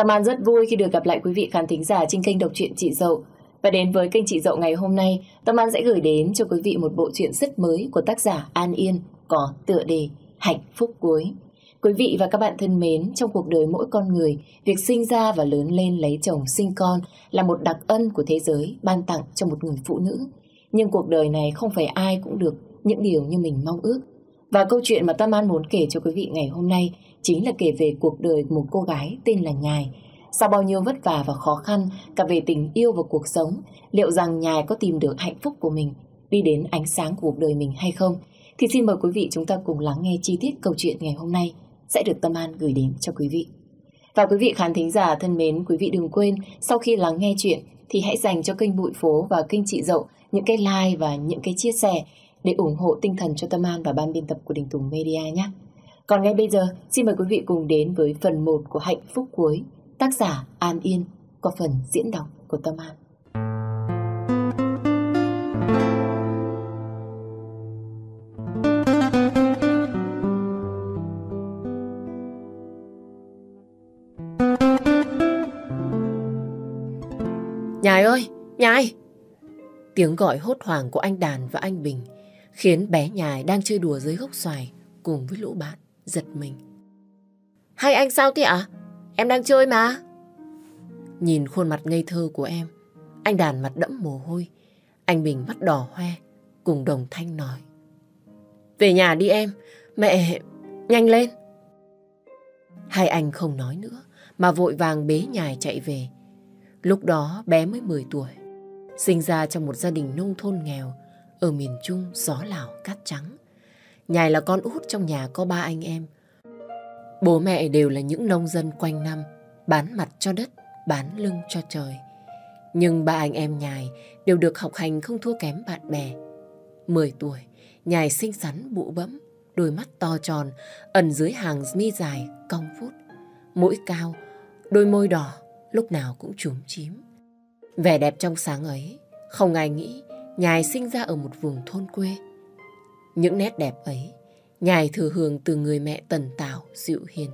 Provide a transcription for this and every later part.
Tâm An rất vui khi được gặp lại quý vị khán thính giả trên kênh độc truyện Chị Dậu. Và đến với kênh Chị Dậu ngày hôm nay, Tâm An sẽ gửi đến cho quý vị một bộ truyện rất mới của tác giả An Yên có tựa đề Hạnh Phúc Cuối. Quý vị và các bạn thân mến, trong cuộc đời mỗi con người, việc sinh ra và lớn lên lấy chồng sinh con là một đặc ân của thế giới ban tặng cho một người phụ nữ. Nhưng cuộc đời này không phải ai cũng được những điều như mình mong ước. Và câu chuyện mà Tâm An muốn kể cho quý vị ngày hôm nay chính là kể về cuộc đời một cô gái tên là Nhài. Sau bao nhiêu vất vả và khó khăn, cả về tình yêu và cuộc sống, liệu rằng Nhài có tìm được hạnh phúc của mình, đi đến ánh sáng của cuộc đời mình hay không? Thì xin mời quý vị chúng ta cùng lắng nghe chi tiết câu chuyện ngày hôm nay sẽ được Tâm An gửi đến cho quý vị. Và quý vị khán thính giả thân mến, quý vị đừng quên sau khi lắng nghe chuyện thì hãy dành cho kênh Bụi Phố và kênh Chị Dậu những cái like và những cái chia sẻ để ủng hộ tinh thần cho Tâm An và ban biên tập của Đình Tùng Media nhé. Còn ngay bây giờ, xin mời quý vị cùng đến với phần 1 của Hạnh Phúc Cuối, tác giả An Yên, có phần diễn đọc của Tâm An. Nhài ơi, nhài! Tiếng gọi hốt hoảng của anh Đàn và anh Bình khiến bé nhài đang chơi đùa dưới gốc xoài cùng với lũ bạn giật mình. Hai anh sao thế ạ? À? Em đang chơi mà. Nhìn khuôn mặt ngây thơ của em, anh đàn mặt đẫm mồ hôi. Anh Bình mắt đỏ hoe, cùng đồng thanh nói. Về nhà đi em, mẹ, nhanh lên. Hai anh không nói nữa, mà vội vàng bế nhài chạy về. Lúc đó bé mới 10 tuổi, sinh ra trong một gia đình nông thôn nghèo, ở miền Trung gió Lào cát trắng. Nhài là con út trong nhà có ba anh em. Bố mẹ đều là những nông dân quanh năm, bán mặt cho đất, bán lưng cho trời. Nhưng ba anh em Nhài đều được học hành không thua kém bạn bè. Mười tuổi, Nhài xinh xắn bụ bẫm, đôi mắt to tròn, ẩn dưới hàng mi dài, cong vút. Mũi cao, đôi môi đỏ, lúc nào cũng trúm chím. Vẻ đẹp trong sáng ấy, không ai nghĩ Nhài sinh ra ở một vùng thôn quê, những nét đẹp ấy, nhài thừa hưởng từ người mẹ tần tảo, dịu hiền.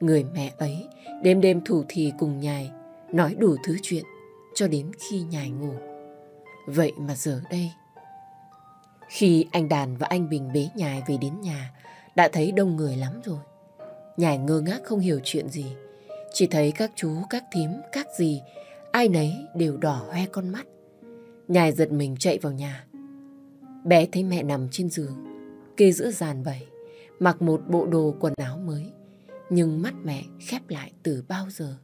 Người mẹ ấy, đêm đêm thủ thì cùng nhài, nói đủ thứ chuyện, cho đến khi nhài ngủ. Vậy mà giờ đây... Khi anh Đàn và anh Bình bế nhài về đến nhà, đã thấy đông người lắm rồi. Nhài ngơ ngác không hiểu chuyện gì. Chỉ thấy các chú, các thím, các gì, ai nấy đều đỏ hoe con mắt. Nhài giật mình chạy vào nhà, Bé thấy mẹ nằm trên giường, kê giữa giàn bầy, mặc một bộ đồ quần áo mới. Nhưng mắt mẹ khép lại từ bao giờ.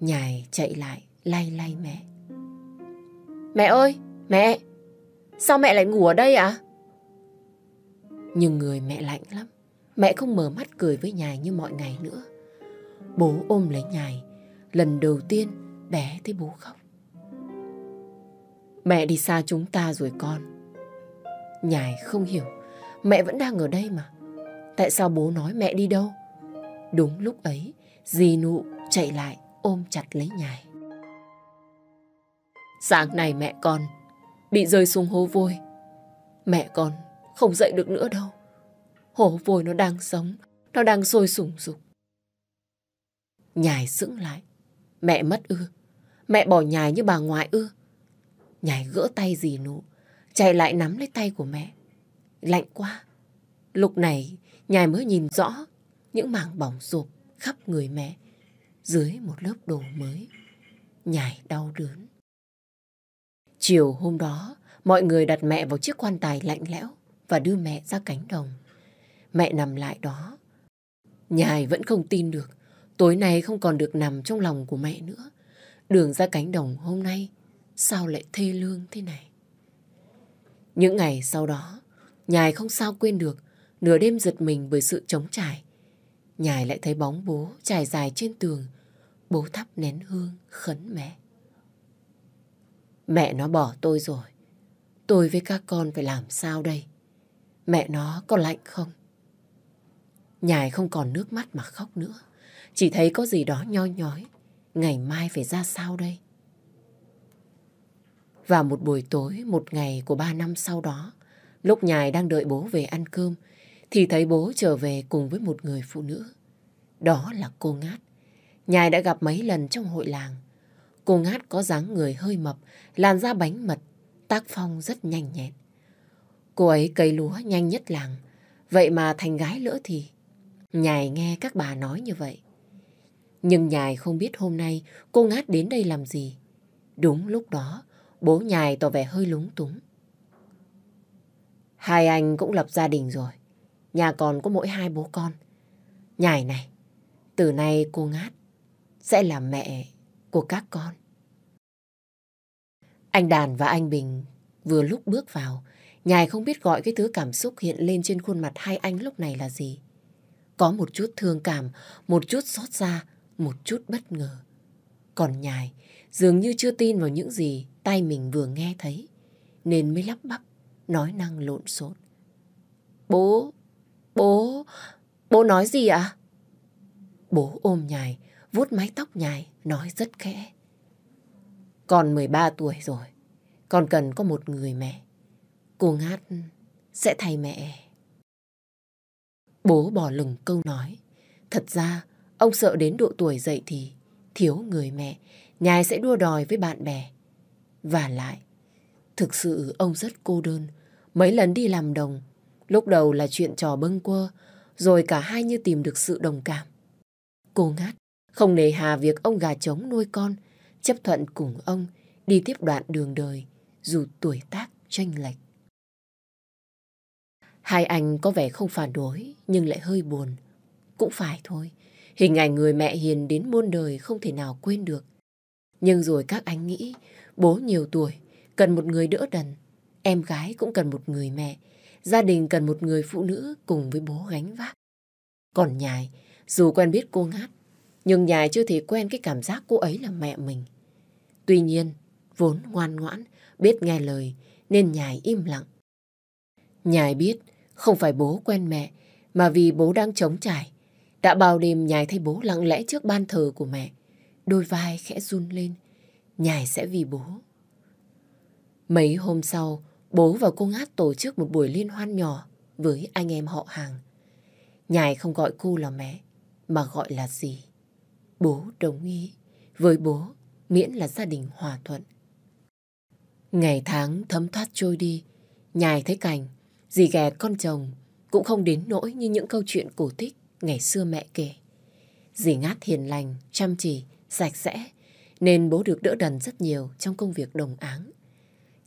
Nhài chạy lại, lay lay mẹ. Mẹ ơi, mẹ! Sao mẹ lại ngủ ở đây ạ? À? Nhưng người mẹ lạnh lắm. Mẹ không mở mắt cười với nhài như mọi ngày nữa. Bố ôm lấy nhài. Lần đầu tiên bé thấy bố khóc. Mẹ đi xa chúng ta rồi con. Nhài không hiểu, mẹ vẫn đang ở đây mà. Tại sao bố nói mẹ đi đâu? Đúng lúc ấy, dì nụ chạy lại ôm chặt lấy nhài. Sáng nay mẹ con bị rơi xuống hố vôi. Mẹ con không dậy được nữa đâu. Hố vôi nó đang sống, nó đang sôi sủng sục. Nhài sững lại. Mẹ mất ư. Mẹ bỏ nhài như bà ngoại ư. Nhài gỡ tay dì nụ chạy lại nắm lấy tay của mẹ. Lạnh quá. Lúc này, nhài mới nhìn rõ những mảng bỏng rộp khắp người mẹ dưới một lớp đồ mới. Nhài đau đớn. Chiều hôm đó, mọi người đặt mẹ vào chiếc quan tài lạnh lẽo và đưa mẹ ra cánh đồng. Mẹ nằm lại đó. Nhài vẫn không tin được. Tối nay không còn được nằm trong lòng của mẹ nữa. Đường ra cánh đồng hôm nay sao lại thê lương thế này? Những ngày sau đó, Nhài không sao quên được, nửa đêm giật mình bởi sự trống trải. Nhài lại thấy bóng bố trải dài trên tường, bố thắp nén hương khấn mẹ. Mẹ nó bỏ tôi rồi, tôi với các con phải làm sao đây? Mẹ nó có lạnh không? Nhài không còn nước mắt mà khóc nữa, chỉ thấy có gì đó nho nhói, ngày mai phải ra sao đây? và một buổi tối, một ngày của ba năm sau đó, lúc nhài đang đợi bố về ăn cơm, thì thấy bố trở về cùng với một người phụ nữ. Đó là cô Ngát. Nhài đã gặp mấy lần trong hội làng. Cô Ngát có dáng người hơi mập, làn da bánh mật, tác phong rất nhanh nhẹn. Cô ấy cấy lúa nhanh nhất làng, vậy mà thành gái lỡ thì. Nhài nghe các bà nói như vậy. Nhưng Nhài không biết hôm nay cô Ngát đến đây làm gì. Đúng lúc đó, Bố nhài tỏ vẻ hơi lúng túng. Hai anh cũng lập gia đình rồi. Nhà còn có mỗi hai bố con. Nhài này, từ nay cô Ngát sẽ là mẹ của các con. Anh Đàn và anh Bình vừa lúc bước vào, nhài không biết gọi cái thứ cảm xúc hiện lên trên khuôn mặt hai anh lúc này là gì. Có một chút thương cảm, một chút xót xa, một chút bất ngờ. Còn nhài dường như chưa tin vào những gì tay mình vừa nghe thấy, nên mới lắp bắp, nói năng lộn xộn. Bố, bố, bố nói gì ạ? À? Bố ôm nhài, vuốt mái tóc nhài, nói rất khẽ. Con ba tuổi rồi, con cần có một người mẹ. Cô ngát sẽ thay mẹ. Bố bỏ lửng câu nói. Thật ra, ông sợ đến độ tuổi dậy thì thiếu người mẹ, nhài sẽ đua đòi với bạn bè, và lại, thực sự ông rất cô đơn. Mấy lần đi làm đồng, lúc đầu là chuyện trò bâng quơ, rồi cả hai như tìm được sự đồng cảm. Cô ngát, không nề hà việc ông gà trống nuôi con, chấp thuận cùng ông đi tiếp đoạn đường đời, dù tuổi tác tranh lệch. Hai anh có vẻ không phản đối, nhưng lại hơi buồn. Cũng phải thôi, hình ảnh người mẹ hiền đến muôn đời không thể nào quên được. Nhưng rồi các anh nghĩ Bố nhiều tuổi, cần một người đỡ đần. Em gái cũng cần một người mẹ. Gia đình cần một người phụ nữ cùng với bố gánh vác. Còn nhài, dù quen biết cô ngát, nhưng nhài chưa thể quen cái cảm giác cô ấy là mẹ mình. Tuy nhiên, vốn ngoan ngoãn, biết nghe lời, nên nhài im lặng. Nhài biết không phải bố quen mẹ, mà vì bố đang chống trải. Đã bao đêm nhài thấy bố lặng lẽ trước ban thờ của mẹ. Đôi vai khẽ run lên, Nhài sẽ vì bố. Mấy hôm sau, bố và cô Ngát tổ chức một buổi liên hoan nhỏ với anh em họ hàng. Nhài không gọi cô là mẹ, mà gọi là gì. Bố đồng ý. Với bố, miễn là gia đình hòa thuận. Ngày tháng thấm thoát trôi đi, nhài thấy cảnh, dì ghẻ con chồng cũng không đến nỗi như những câu chuyện cổ tích ngày xưa mẹ kể. Dì ngát hiền lành, chăm chỉ, sạch sẽ, nên bố được đỡ đần rất nhiều trong công việc đồng áng.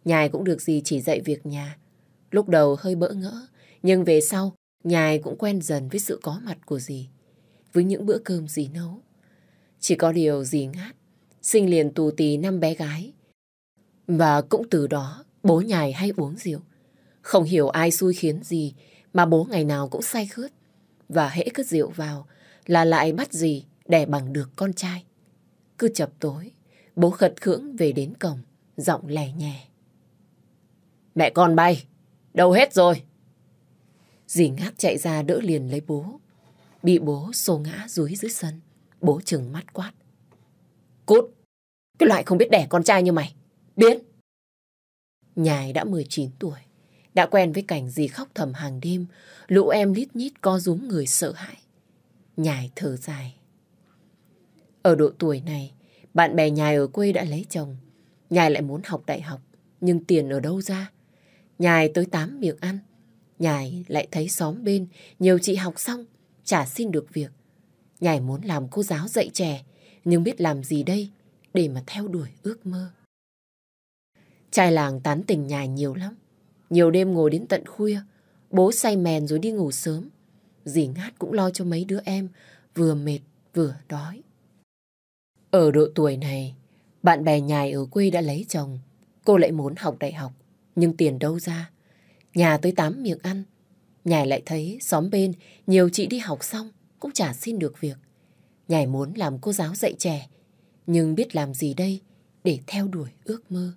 Nhài cũng được dì chỉ dạy việc nhà. Lúc đầu hơi bỡ ngỡ, nhưng về sau, nhài cũng quen dần với sự có mặt của dì, với những bữa cơm dì nấu. Chỉ có điều dì ngát, sinh liền tù tì năm bé gái. Và cũng từ đó, bố nhài hay uống rượu. Không hiểu ai xui khiến gì mà bố ngày nào cũng say khướt. Và hễ cứ rượu vào là lại bắt dì để bằng được con trai. Cứ chập tối, bố khật khưỡng về đến cổng, giọng lè nhè. Mẹ con bay, đâu hết rồi? Dì ngáp chạy ra đỡ liền lấy bố. Bị bố xô ngã dưới dưới sân, bố chừng mắt quát. Cút, cái loại không biết đẻ con trai như mày, biến. Nhài đã 19 tuổi, đã quen với cảnh dì khóc thầm hàng đêm, lũ em lít nhít co rúm người sợ hãi. Nhài thở dài. Ở độ tuổi này, bạn bè nhài ở quê đã lấy chồng. Nhài lại muốn học đại học, nhưng tiền ở đâu ra? Nhài tới tám miệng ăn. Nhài lại thấy xóm bên, nhiều chị học xong, chả xin được việc. Nhài muốn làm cô giáo dạy trẻ, nhưng biết làm gì đây để mà theo đuổi ước mơ. Trai làng tán tỉnh nhài nhiều lắm. Nhiều đêm ngồi đến tận khuya, bố say mèn rồi đi ngủ sớm. Dì ngát cũng lo cho mấy đứa em, vừa mệt vừa đói. Ở độ tuổi này, bạn bè nhài ở quê đã lấy chồng. Cô lại muốn học đại học, nhưng tiền đâu ra? Nhà tới tám miệng ăn. Nhài lại thấy xóm bên nhiều chị đi học xong cũng chả xin được việc. Nhài muốn làm cô giáo dạy trẻ, nhưng biết làm gì đây để theo đuổi ước mơ.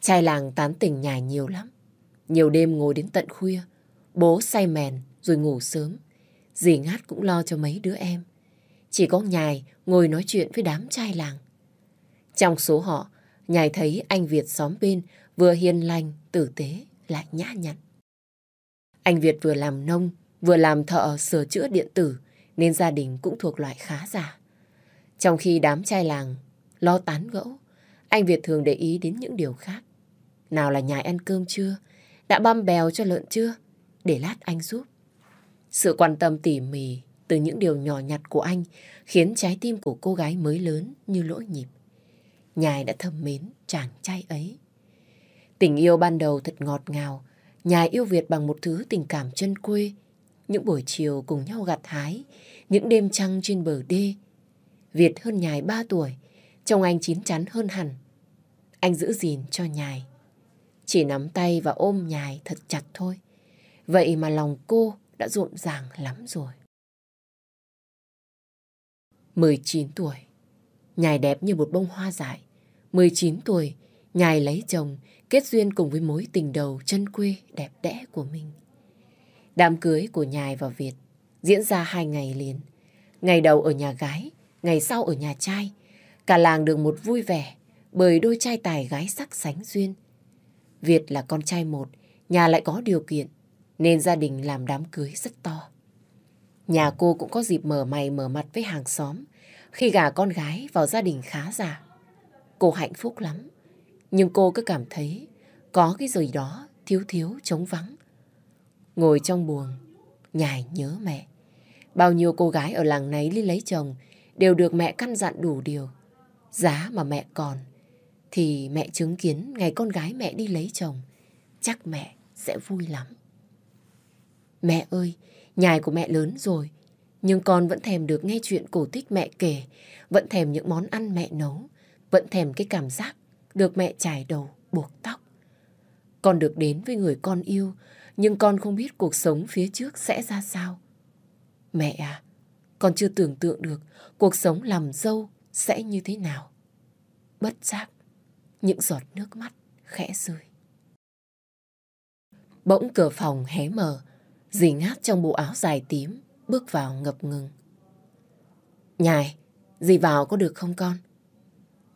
Trai làng tán tỉnh nhài nhiều lắm. Nhiều đêm ngồi đến tận khuya, bố say mèn rồi ngủ sớm. Dì ngát cũng lo cho mấy đứa em chỉ có nhài ngồi nói chuyện với đám trai làng. Trong số họ, nhài thấy anh Việt xóm bên vừa hiền lành, tử tế, lại nhã nhặn. Anh Việt vừa làm nông, vừa làm thợ sửa chữa điện tử, nên gia đình cũng thuộc loại khá giả. Trong khi đám trai làng lo tán gẫu, anh Việt thường để ý đến những điều khác. Nào là nhài ăn cơm chưa? Đã băm bèo cho lợn chưa? Để lát anh giúp. Sự quan tâm tỉ mỉ từ những điều nhỏ nhặt của anh khiến trái tim của cô gái mới lớn như lỗ nhịp. Nhài đã thầm mến chàng trai ấy. Tình yêu ban đầu thật ngọt ngào, Nhài yêu Việt bằng một thứ tình cảm chân quê, những buổi chiều cùng nhau gặt hái, những đêm trăng trên bờ đê. Việt hơn Nhài 3 tuổi, trông anh chín chắn hơn hẳn. Anh giữ gìn cho Nhài. Chỉ nắm tay và ôm Nhài thật chặt thôi. Vậy mà lòng cô đã rộn ràng lắm rồi. 19 tuổi, nhài đẹp như một bông hoa dại. 19 tuổi, nhài lấy chồng, kết duyên cùng với mối tình đầu chân quê đẹp đẽ của mình. Đám cưới của nhài và Việt diễn ra hai ngày liền. Ngày đầu ở nhà gái, ngày sau ở nhà trai. Cả làng được một vui vẻ bởi đôi trai tài gái sắc sánh duyên. Việt là con trai một, nhà lại có điều kiện, nên gia đình làm đám cưới rất to. Nhà cô cũng có dịp mở mày mở mặt với hàng xóm khi gả con gái vào gia đình khá giả. Cô hạnh phúc lắm, nhưng cô cứ cảm thấy có cái gì đó thiếu thiếu trống vắng. Ngồi trong buồng, nhài nhớ mẹ. Bao nhiêu cô gái ở làng này đi lấy chồng đều được mẹ căn dặn đủ điều. Giá mà mẹ còn thì mẹ chứng kiến ngày con gái mẹ đi lấy chồng, chắc mẹ sẽ vui lắm. Mẹ ơi, Nhài của mẹ lớn rồi, nhưng con vẫn thèm được nghe chuyện cổ tích mẹ kể, vẫn thèm những món ăn mẹ nấu, vẫn thèm cái cảm giác được mẹ chải đầu, buộc tóc. Con được đến với người con yêu, nhưng con không biết cuộc sống phía trước sẽ ra sao. Mẹ à, con chưa tưởng tượng được cuộc sống làm dâu sẽ như thế nào. Bất giác, những giọt nước mắt khẽ rơi. Bỗng cửa phòng hé mở, Dì ngát trong bộ áo dài tím, bước vào ngập ngừng. Nhài, dì vào có được không con?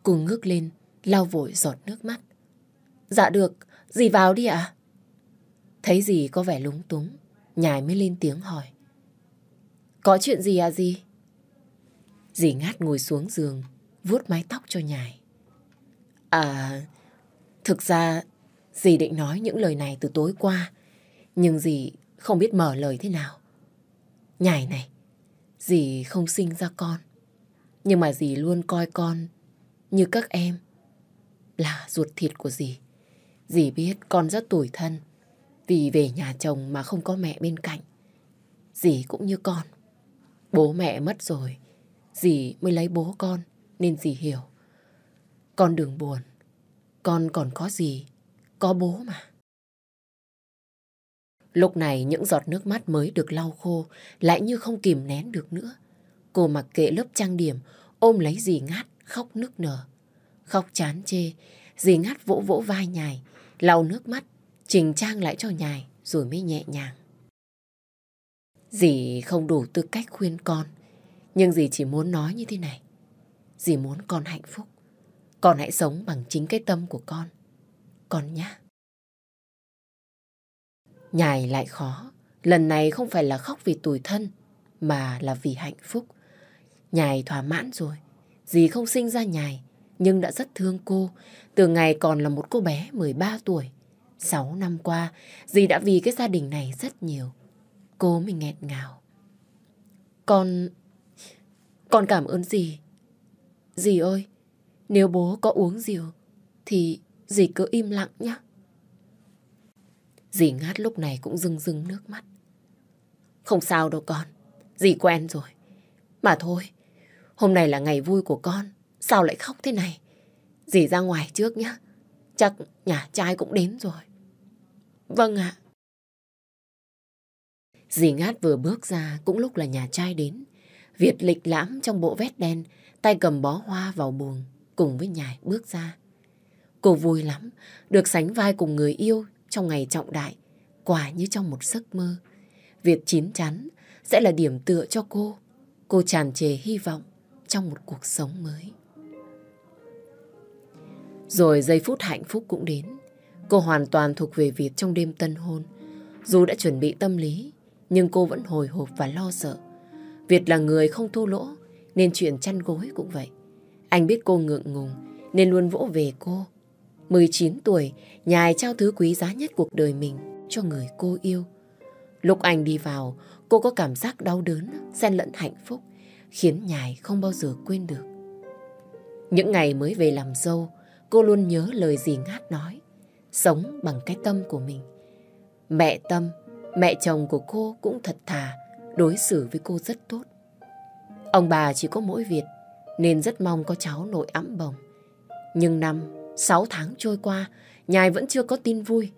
Cùng ngước lên, lau vội giọt nước mắt. Dạ được, dì vào đi ạ. À? Thấy dì có vẻ lúng túng, nhài mới lên tiếng hỏi. Có chuyện gì à dì? Dì ngát ngồi xuống giường, vuốt mái tóc cho nhài. À, thực ra dì định nói những lời này từ tối qua, nhưng dì không biết mở lời thế nào. Nhảy này, dì không sinh ra con. Nhưng mà dì luôn coi con như các em là ruột thịt của dì. Dì biết con rất tủi thân vì về nhà chồng mà không có mẹ bên cạnh. Dì cũng như con. Bố mẹ mất rồi, dì mới lấy bố con nên dì hiểu. Con đừng buồn, con còn có gì, có bố mà. Lúc này những giọt nước mắt mới được lau khô lại như không kìm nén được nữa. Cô mặc kệ lớp trang điểm, ôm lấy dì ngát, khóc nức nở. Khóc chán chê, dì ngát vỗ vỗ vai nhài, lau nước mắt, chỉnh trang lại cho nhài rồi mới nhẹ nhàng. Dì không đủ tư cách khuyên con, nhưng dì chỉ muốn nói như thế này. Dì muốn con hạnh phúc, con hãy sống bằng chính cái tâm của con. Con nhá. Nhài lại khó, lần này không phải là khóc vì tủi thân, mà là vì hạnh phúc. Nhài thỏa mãn rồi, dì không sinh ra nhài, nhưng đã rất thương cô, từ ngày còn là một cô bé 13 tuổi. 6 năm qua, dì đã vì cái gia đình này rất nhiều. Cô mình nghẹn ngào. Con... Con cảm ơn dì. Dì ơi, nếu bố có uống rượu, thì dì cứ im lặng nhé. Dì ngát lúc này cũng rưng rưng nước mắt. Không sao đâu con, dì quen rồi. Mà thôi, hôm nay là ngày vui của con, sao lại khóc thế này? Dì ra ngoài trước nhé, chắc nhà trai cũng đến rồi. Vâng ạ. Dì ngát vừa bước ra cũng lúc là nhà trai đến. Việt lịch lãm trong bộ vét đen, tay cầm bó hoa vào buồng, cùng với nhài bước ra. Cô vui lắm, được sánh vai cùng người yêu trong ngày trọng đại, quả như trong một giấc mơ. Việc chín chắn sẽ là điểm tựa cho cô. Cô tràn trề hy vọng trong một cuộc sống mới. Rồi giây phút hạnh phúc cũng đến. Cô hoàn toàn thuộc về Việt trong đêm tân hôn. Dù đã chuẩn bị tâm lý, nhưng cô vẫn hồi hộp và lo sợ. Việt là người không thua lỗ, nên chuyện chăn gối cũng vậy. Anh biết cô ngượng ngùng, nên luôn vỗ về cô 19 tuổi, nhài trao thứ quý giá nhất cuộc đời mình cho người cô yêu. Lúc anh đi vào, cô có cảm giác đau đớn, xen lẫn hạnh phúc, khiến nhài không bao giờ quên được. Những ngày mới về làm dâu, cô luôn nhớ lời gì ngát nói, sống bằng cái tâm của mình. Mẹ tâm, mẹ chồng của cô cũng thật thà, đối xử với cô rất tốt. Ông bà chỉ có mỗi Việt, nên rất mong có cháu nội ấm bồng. Nhưng năm Sáu tháng trôi qua, nhài vẫn chưa có tin vui.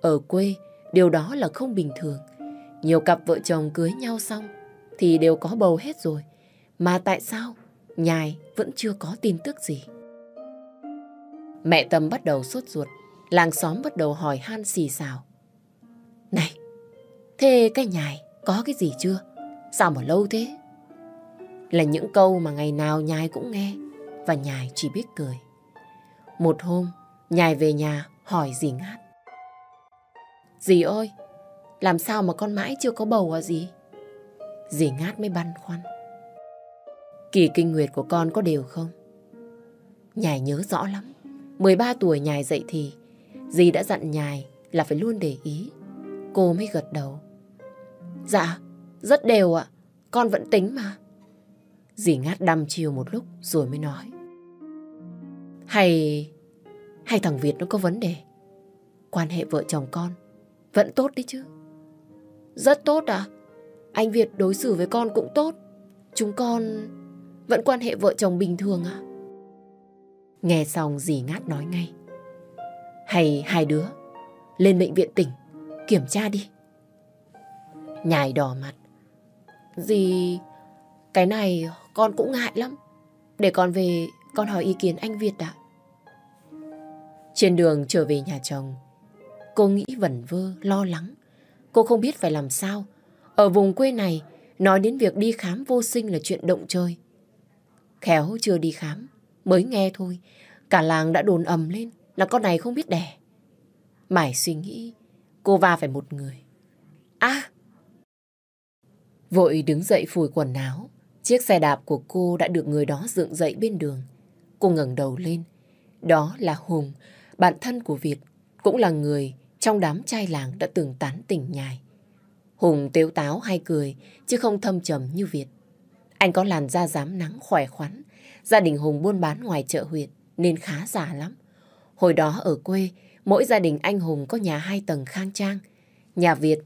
Ở quê, điều đó là không bình thường. Nhiều cặp vợ chồng cưới nhau xong thì đều có bầu hết rồi. Mà tại sao nhài vẫn chưa có tin tức gì? Mẹ Tâm bắt đầu sốt ruột, làng xóm bắt đầu hỏi han xì xào. Này, thế cái nhài có cái gì chưa? Sao mà lâu thế? Là những câu mà ngày nào nhài cũng nghe và nhài chỉ biết cười. Một hôm, nhài về nhà hỏi dì ngát. Dì ơi, làm sao mà con mãi chưa có bầu à dì? Dì ngát mới băn khoăn. Kỳ kinh nguyệt của con có đều không? Nhài nhớ rõ lắm. 13 tuổi nhài dậy thì, dì đã dặn nhài là phải luôn để ý. Cô mới gật đầu. Dạ, rất đều ạ. Con vẫn tính mà. Dì ngát đăm chiều một lúc rồi mới nói. Hay... Hay thằng Việt nó có vấn đề? Quan hệ vợ chồng con vẫn tốt đấy chứ. Rất tốt à? Anh Việt đối xử với con cũng tốt. Chúng con vẫn quan hệ vợ chồng bình thường à? Nghe xong dì ngát nói ngay. Hay hai đứa lên bệnh viện tỉnh kiểm tra đi. Nhài đỏ mặt. Dì, cái này con cũng ngại lắm. Để con về con hỏi ý kiến anh Việt ạ. À? Trên đường trở về nhà chồng, cô nghĩ vẩn vơ, lo lắng. Cô không biết phải làm sao. Ở vùng quê này, nói đến việc đi khám vô sinh là chuyện động trời. Khéo chưa đi khám, mới nghe thôi. Cả làng đã đồn ầm lên là con này không biết đẻ. Mải suy nghĩ, cô va phải một người. À! Vội đứng dậy phủi quần áo. Chiếc xe đạp của cô đã được người đó dựng dậy bên đường. Cô ngẩng đầu lên. Đó là Hùng bạn thân của Việt, cũng là người trong đám trai làng đã từng tán tỉnh nhài. Hùng tếu táo hay cười, chứ không thâm trầm như Việt. Anh có làn da dám nắng khỏe khoắn, gia đình Hùng buôn bán ngoài chợ huyện nên khá giả lắm. Hồi đó ở quê, mỗi gia đình anh Hùng có nhà hai tầng khang trang, nhà Việt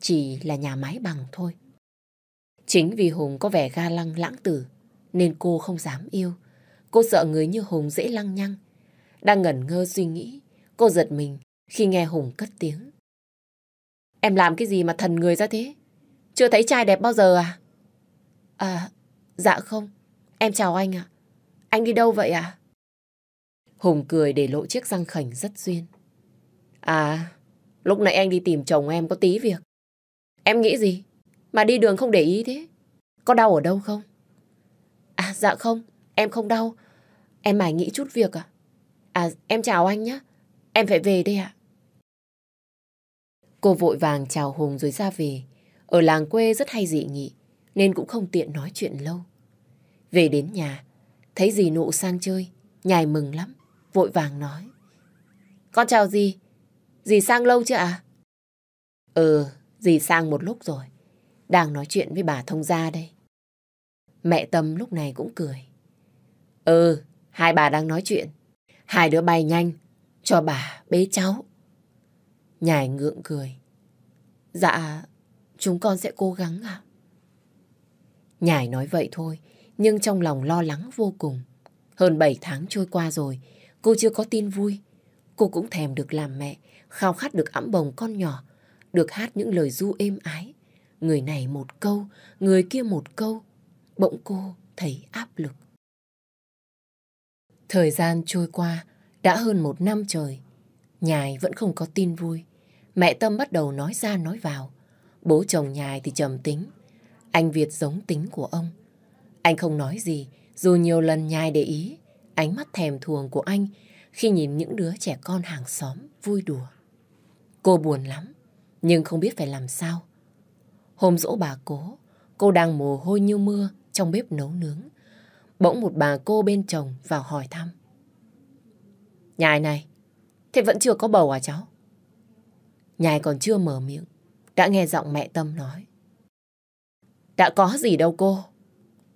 chỉ là nhà mái bằng thôi. Chính vì Hùng có vẻ ga lăng lãng tử, nên cô không dám yêu. Cô sợ người như Hùng dễ lăng nhăng, đang ngẩn ngơ suy nghĩ. Cô giật mình khi nghe Hùng cất tiếng. Em làm cái gì mà thần người ra thế? Chưa thấy trai đẹp bao giờ à? À, dạ không. Em chào anh ạ. Anh đi đâu vậy à? Hùng cười để lộ chiếc răng khảnh rất duyên. À, lúc nãy anh đi tìm chồng em có tí việc. Em nghĩ gì? Mà đi đường không để ý thế. Có đau ở đâu không? À, dạ không. Em không đau. Em mải nghĩ chút việc à? À, em chào anh nhé. Em phải về đây ạ. Cô vội vàng chào Hùng rồi ra về. Ở làng quê rất hay dị nghị, nên cũng không tiện nói chuyện lâu. Về đến nhà, thấy dì nụ sang chơi, nhài mừng lắm, vội vàng nói. Con chào dì, dì sang lâu chưa ạ? À? Ừ, dì sang một lúc rồi, đang nói chuyện với bà thông gia đây. Mẹ Tâm lúc này cũng cười. Ừ, hai bà đang nói chuyện, Hai đứa bay nhanh, cho bà bế cháu. Nhài ngượng cười. Dạ, chúng con sẽ cố gắng ạ. À? Nhài nói vậy thôi, nhưng trong lòng lo lắng vô cùng. Hơn 7 tháng trôi qua rồi, cô chưa có tin vui. Cô cũng thèm được làm mẹ, khao khát được ẵm bồng con nhỏ, được hát những lời du êm ái. Người này một câu, người kia một câu. Bỗng cô thấy áp lực. Thời gian trôi qua, đã hơn một năm trời. Nhài vẫn không có tin vui. Mẹ Tâm bắt đầu nói ra nói vào. Bố chồng Nhài thì trầm tính. Anh Việt giống tính của ông. Anh không nói gì, dù nhiều lần Nhài để ý, ánh mắt thèm thuồng của anh khi nhìn những đứa trẻ con hàng xóm vui đùa. Cô buồn lắm, nhưng không biết phải làm sao. Hôm dỗ bà cố, cô đang mồ hôi như mưa trong bếp nấu nướng, Bỗng một bà cô bên chồng vào hỏi thăm. Nhài này, thế vẫn chưa có bầu à cháu? Nhài còn chưa mở miệng, đã nghe giọng mẹ Tâm nói. Đã có gì đâu cô.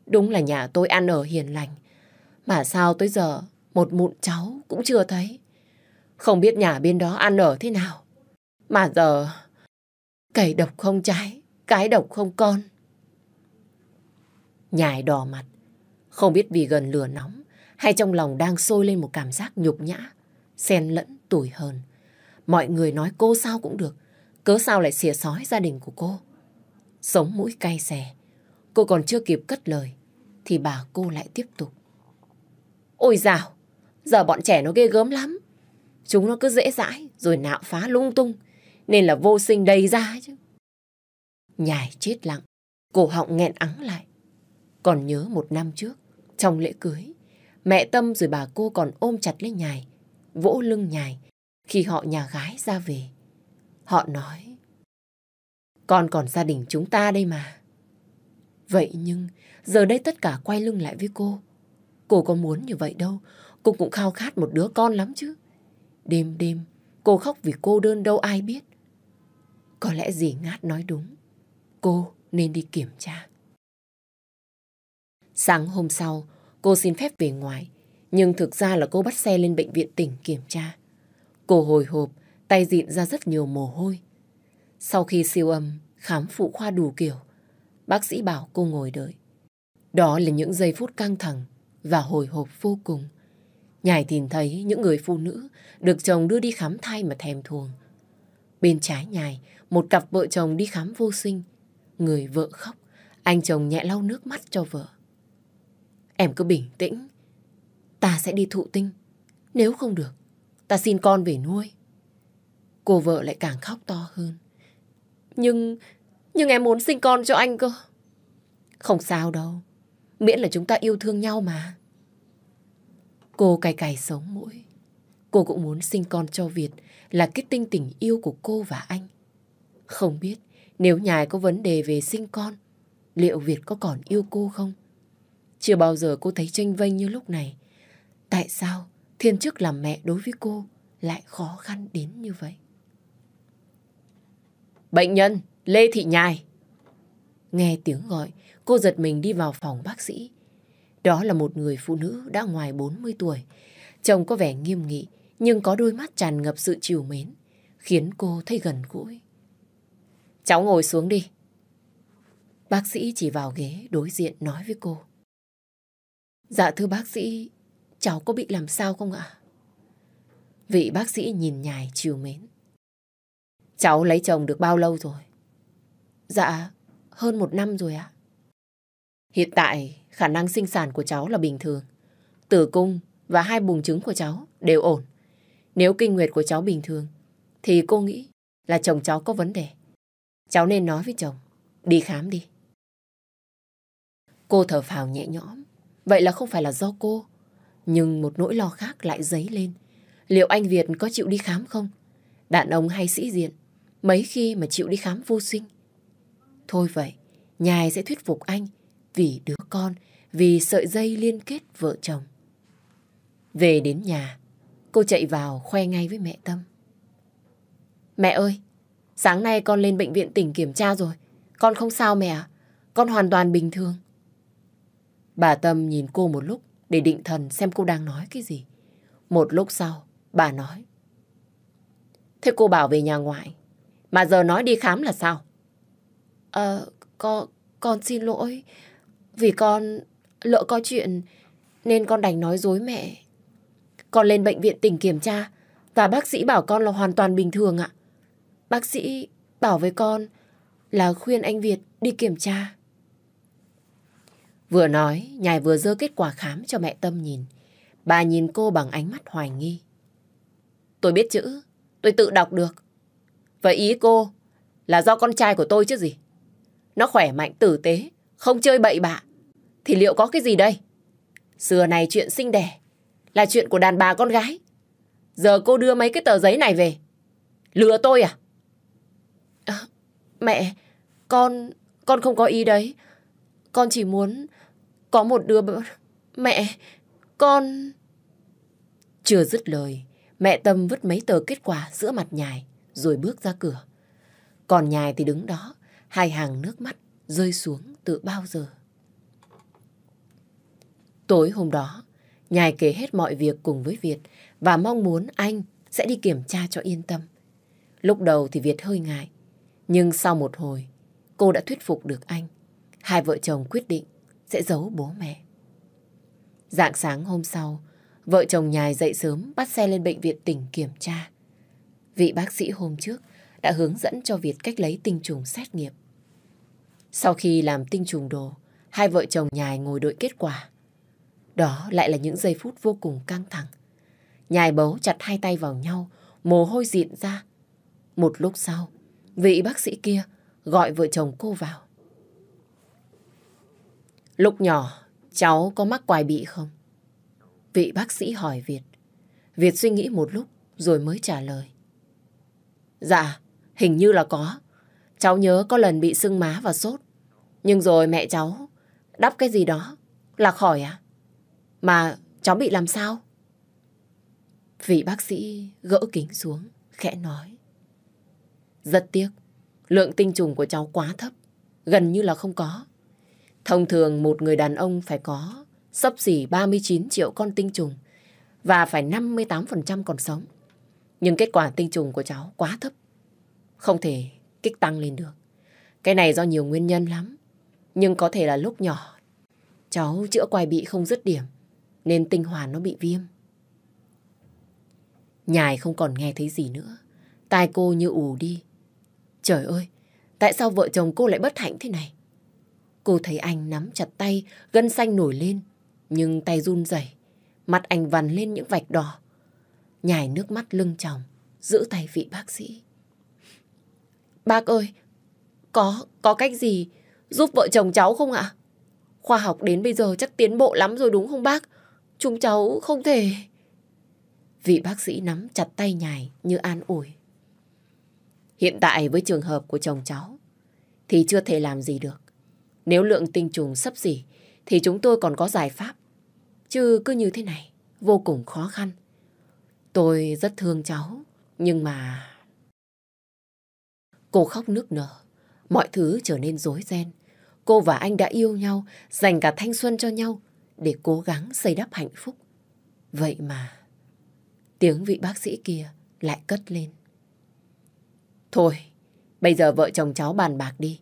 Đúng là nhà tôi ăn ở hiền lành. Mà sao tới giờ một mụn cháu cũng chưa thấy. Không biết nhà bên đó ăn ở thế nào. Mà giờ... Cầy độc không trái, cái độc không con. Nhài đỏ mặt, không biết vì gần lửa nóng hay trong lòng đang sôi lên một cảm giác nhục nhã, xen lẫn tủi hơn Mọi người nói cô sao cũng được, cớ sao lại xìa sói gia đình của cô. Sống mũi cay xè, cô còn chưa kịp cất lời, thì bà cô lại tiếp tục. Ôi dào, giờ bọn trẻ nó ghê gớm lắm. Chúng nó cứ dễ dãi rồi nạo phá lung tung, nên là vô sinh đầy ra chứ. Nhài chết lặng, cổ họng nghẹn ắng lại. Còn nhớ một năm trước, trong lễ cưới, mẹ Tâm rồi bà cô còn ôm chặt lấy nhài, vỗ lưng nhài khi họ nhà gái ra về. Họ nói, con còn gia đình chúng ta đây mà. Vậy nhưng, giờ đây tất cả quay lưng lại với cô. Cô có muốn như vậy đâu, cô cũng khao khát một đứa con lắm chứ. Đêm đêm, cô khóc vì cô đơn đâu ai biết. Có lẽ gì ngát nói đúng, cô nên đi kiểm tra. Sáng hôm sau, Cô xin phép về ngoài, nhưng thực ra là cô bắt xe lên bệnh viện tỉnh kiểm tra. Cô hồi hộp, tay dịn ra rất nhiều mồ hôi. Sau khi siêu âm, khám phụ khoa đủ kiểu, bác sĩ bảo cô ngồi đợi. Đó là những giây phút căng thẳng và hồi hộp vô cùng. Nhài tìm thấy những người phụ nữ được chồng đưa đi khám thai mà thèm thuồng. Bên trái nhài, một cặp vợ chồng đi khám vô sinh. Người vợ khóc, anh chồng nhẹ lau nước mắt cho vợ. Em cứ bình tĩnh. Ta sẽ đi thụ tinh. Nếu không được, ta xin con về nuôi. Cô vợ lại càng khóc to hơn. Nhưng, nhưng em muốn sinh con cho anh cơ. Không sao đâu. Miễn là chúng ta yêu thương nhau mà. Cô cay cay sống mũi. Cô cũng muốn sinh con cho Việt là kết tinh tình yêu của cô và anh. Không biết nếu nhà có vấn đề về sinh con, liệu Việt có còn yêu cô không? Chưa bao giờ cô thấy tranh vênh như lúc này. Tại sao thiên chức làm mẹ đối với cô lại khó khăn đến như vậy? Bệnh nhân Lê Thị Nhài. Nghe tiếng gọi, cô giật mình đi vào phòng bác sĩ. Đó là một người phụ nữ đã ngoài 40 tuổi. Chồng có vẻ nghiêm nghị, nhưng có đôi mắt tràn ngập sự chiều mến, khiến cô thấy gần gũi. Cháu ngồi xuống đi. Bác sĩ chỉ vào ghế đối diện nói với cô. Dạ thưa bác sĩ, cháu có bị làm sao không ạ? Vị bác sĩ nhìn nhài chiều mến. Cháu lấy chồng được bao lâu rồi? Dạ, hơn một năm rồi ạ. Hiện tại, khả năng sinh sản của cháu là bình thường. Tử cung và hai buồng trứng của cháu đều ổn. Nếu kinh nguyệt của cháu bình thường, thì cô nghĩ là chồng cháu có vấn đề. Cháu nên nói với chồng, đi khám đi. Cô thở phào nhẹ nhõm, Vậy là không phải là do cô. Nhưng một nỗi lo khác lại dấy lên. Liệu anh Việt có chịu đi khám không? Đàn ông hay sĩ diện, mấy khi mà chịu đi khám vô sinh. Thôi vậy, nhài sẽ thuyết phục anh vì đứa con, vì sợi dây liên kết vợ chồng. Về đến nhà, cô chạy vào khoe ngay với mẹ Tâm. Mẹ ơi, sáng nay con lên bệnh viện tỉnh kiểm tra rồi. Con không sao mẹ à? Con hoàn toàn bình thường. Bà Tâm nhìn cô một lúc để định thần xem cô đang nói cái gì. Một lúc sau, bà nói. Thế cô bảo về nhà ngoại, mà giờ nói đi khám là sao? Ờ, con, con xin lỗi, vì con lỡ có chuyện nên con đành nói dối mẹ. Con lên bệnh viện tỉnh kiểm tra và bác sĩ bảo con là hoàn toàn bình thường ạ. Bác sĩ bảo với con là khuyên anh Việt đi kiểm tra. Vừa nói, nhài vừa dơ kết quả khám cho mẹ Tâm nhìn. Bà nhìn cô bằng ánh mắt hoài nghi. Tôi biết chữ, tôi tự đọc được. Vậy ý cô là do con trai của tôi chứ gì? Nó khỏe mạnh tử tế, không chơi bậy bạ. Thì liệu có cái gì đây? Xưa này chuyện sinh đẻ là chuyện của đàn bà con gái. Giờ cô đưa mấy cái tờ giấy này về. Lừa tôi à? à mẹ, con, con không có ý đấy. Con chỉ muốn có một đứa... Mẹ... Con... Chưa dứt lời, mẹ Tâm vứt mấy tờ kết quả giữa mặt nhài, rồi bước ra cửa. Còn nhài thì đứng đó, hai hàng nước mắt rơi xuống từ bao giờ. Tối hôm đó, nhài kể hết mọi việc cùng với Việt và mong muốn anh sẽ đi kiểm tra cho yên tâm. Lúc đầu thì Việt hơi ngại, nhưng sau một hồi, cô đã thuyết phục được anh. Hai vợ chồng quyết định sẽ giấu bố mẹ. Dạng sáng hôm sau, vợ chồng nhài dậy sớm bắt xe lên bệnh viện tỉnh kiểm tra. Vị bác sĩ hôm trước đã hướng dẫn cho Việt cách lấy tinh trùng xét nghiệm. Sau khi làm tinh trùng đồ, hai vợ chồng nhài ngồi đợi kết quả. Đó lại là những giây phút vô cùng căng thẳng. Nhài bấu chặt hai tay vào nhau, mồ hôi diện ra. Một lúc sau, vị bác sĩ kia gọi vợ chồng cô vào. Lúc nhỏ, cháu có mắc quài bị không? Vị bác sĩ hỏi Việt. Việt suy nghĩ một lúc rồi mới trả lời. Dạ, hình như là có. Cháu nhớ có lần bị sưng má và sốt. Nhưng rồi mẹ cháu đắp cái gì đó là khỏi à? Mà cháu bị làm sao? Vị bác sĩ gỡ kính xuống, khẽ nói. Rất tiếc, lượng tinh trùng của cháu quá thấp, gần như là không có. Thông thường một người đàn ông phải có sấp xỉ 39 triệu con tinh trùng và phải 58% còn sống. Nhưng kết quả tinh trùng của cháu quá thấp, không thể kích tăng lên được. Cái này do nhiều nguyên nhân lắm, nhưng có thể là lúc nhỏ. Cháu chữa quai bị không dứt điểm, nên tinh hoàn nó bị viêm. Nhài không còn nghe thấy gì nữa, tai cô như ù đi. Trời ơi, tại sao vợ chồng cô lại bất hạnh thế này? Cô thấy anh nắm chặt tay, gân xanh nổi lên. Nhưng tay run rẩy, mặt anh vằn lên những vạch đỏ. Nhài nước mắt lưng chồng, giữ tay vị bác sĩ. Bác ơi, có, có cách gì giúp vợ chồng cháu không ạ? Khoa học đến bây giờ chắc tiến bộ lắm rồi đúng không bác? Chúng cháu không thể... Vị bác sĩ nắm chặt tay nhài như an ủi. Hiện tại với trường hợp của chồng cháu thì chưa thể làm gì được. Nếu lượng tinh trùng sắp xỉ, thì chúng tôi còn có giải pháp. Chứ cứ như thế này, vô cùng khó khăn. Tôi rất thương cháu, nhưng mà... Cô khóc nức nở, mọi thứ trở nên rối ren. Cô và anh đã yêu nhau, dành cả thanh xuân cho nhau để cố gắng xây đắp hạnh phúc. Vậy mà, tiếng vị bác sĩ kia lại cất lên. Thôi, bây giờ vợ chồng cháu bàn bạc đi.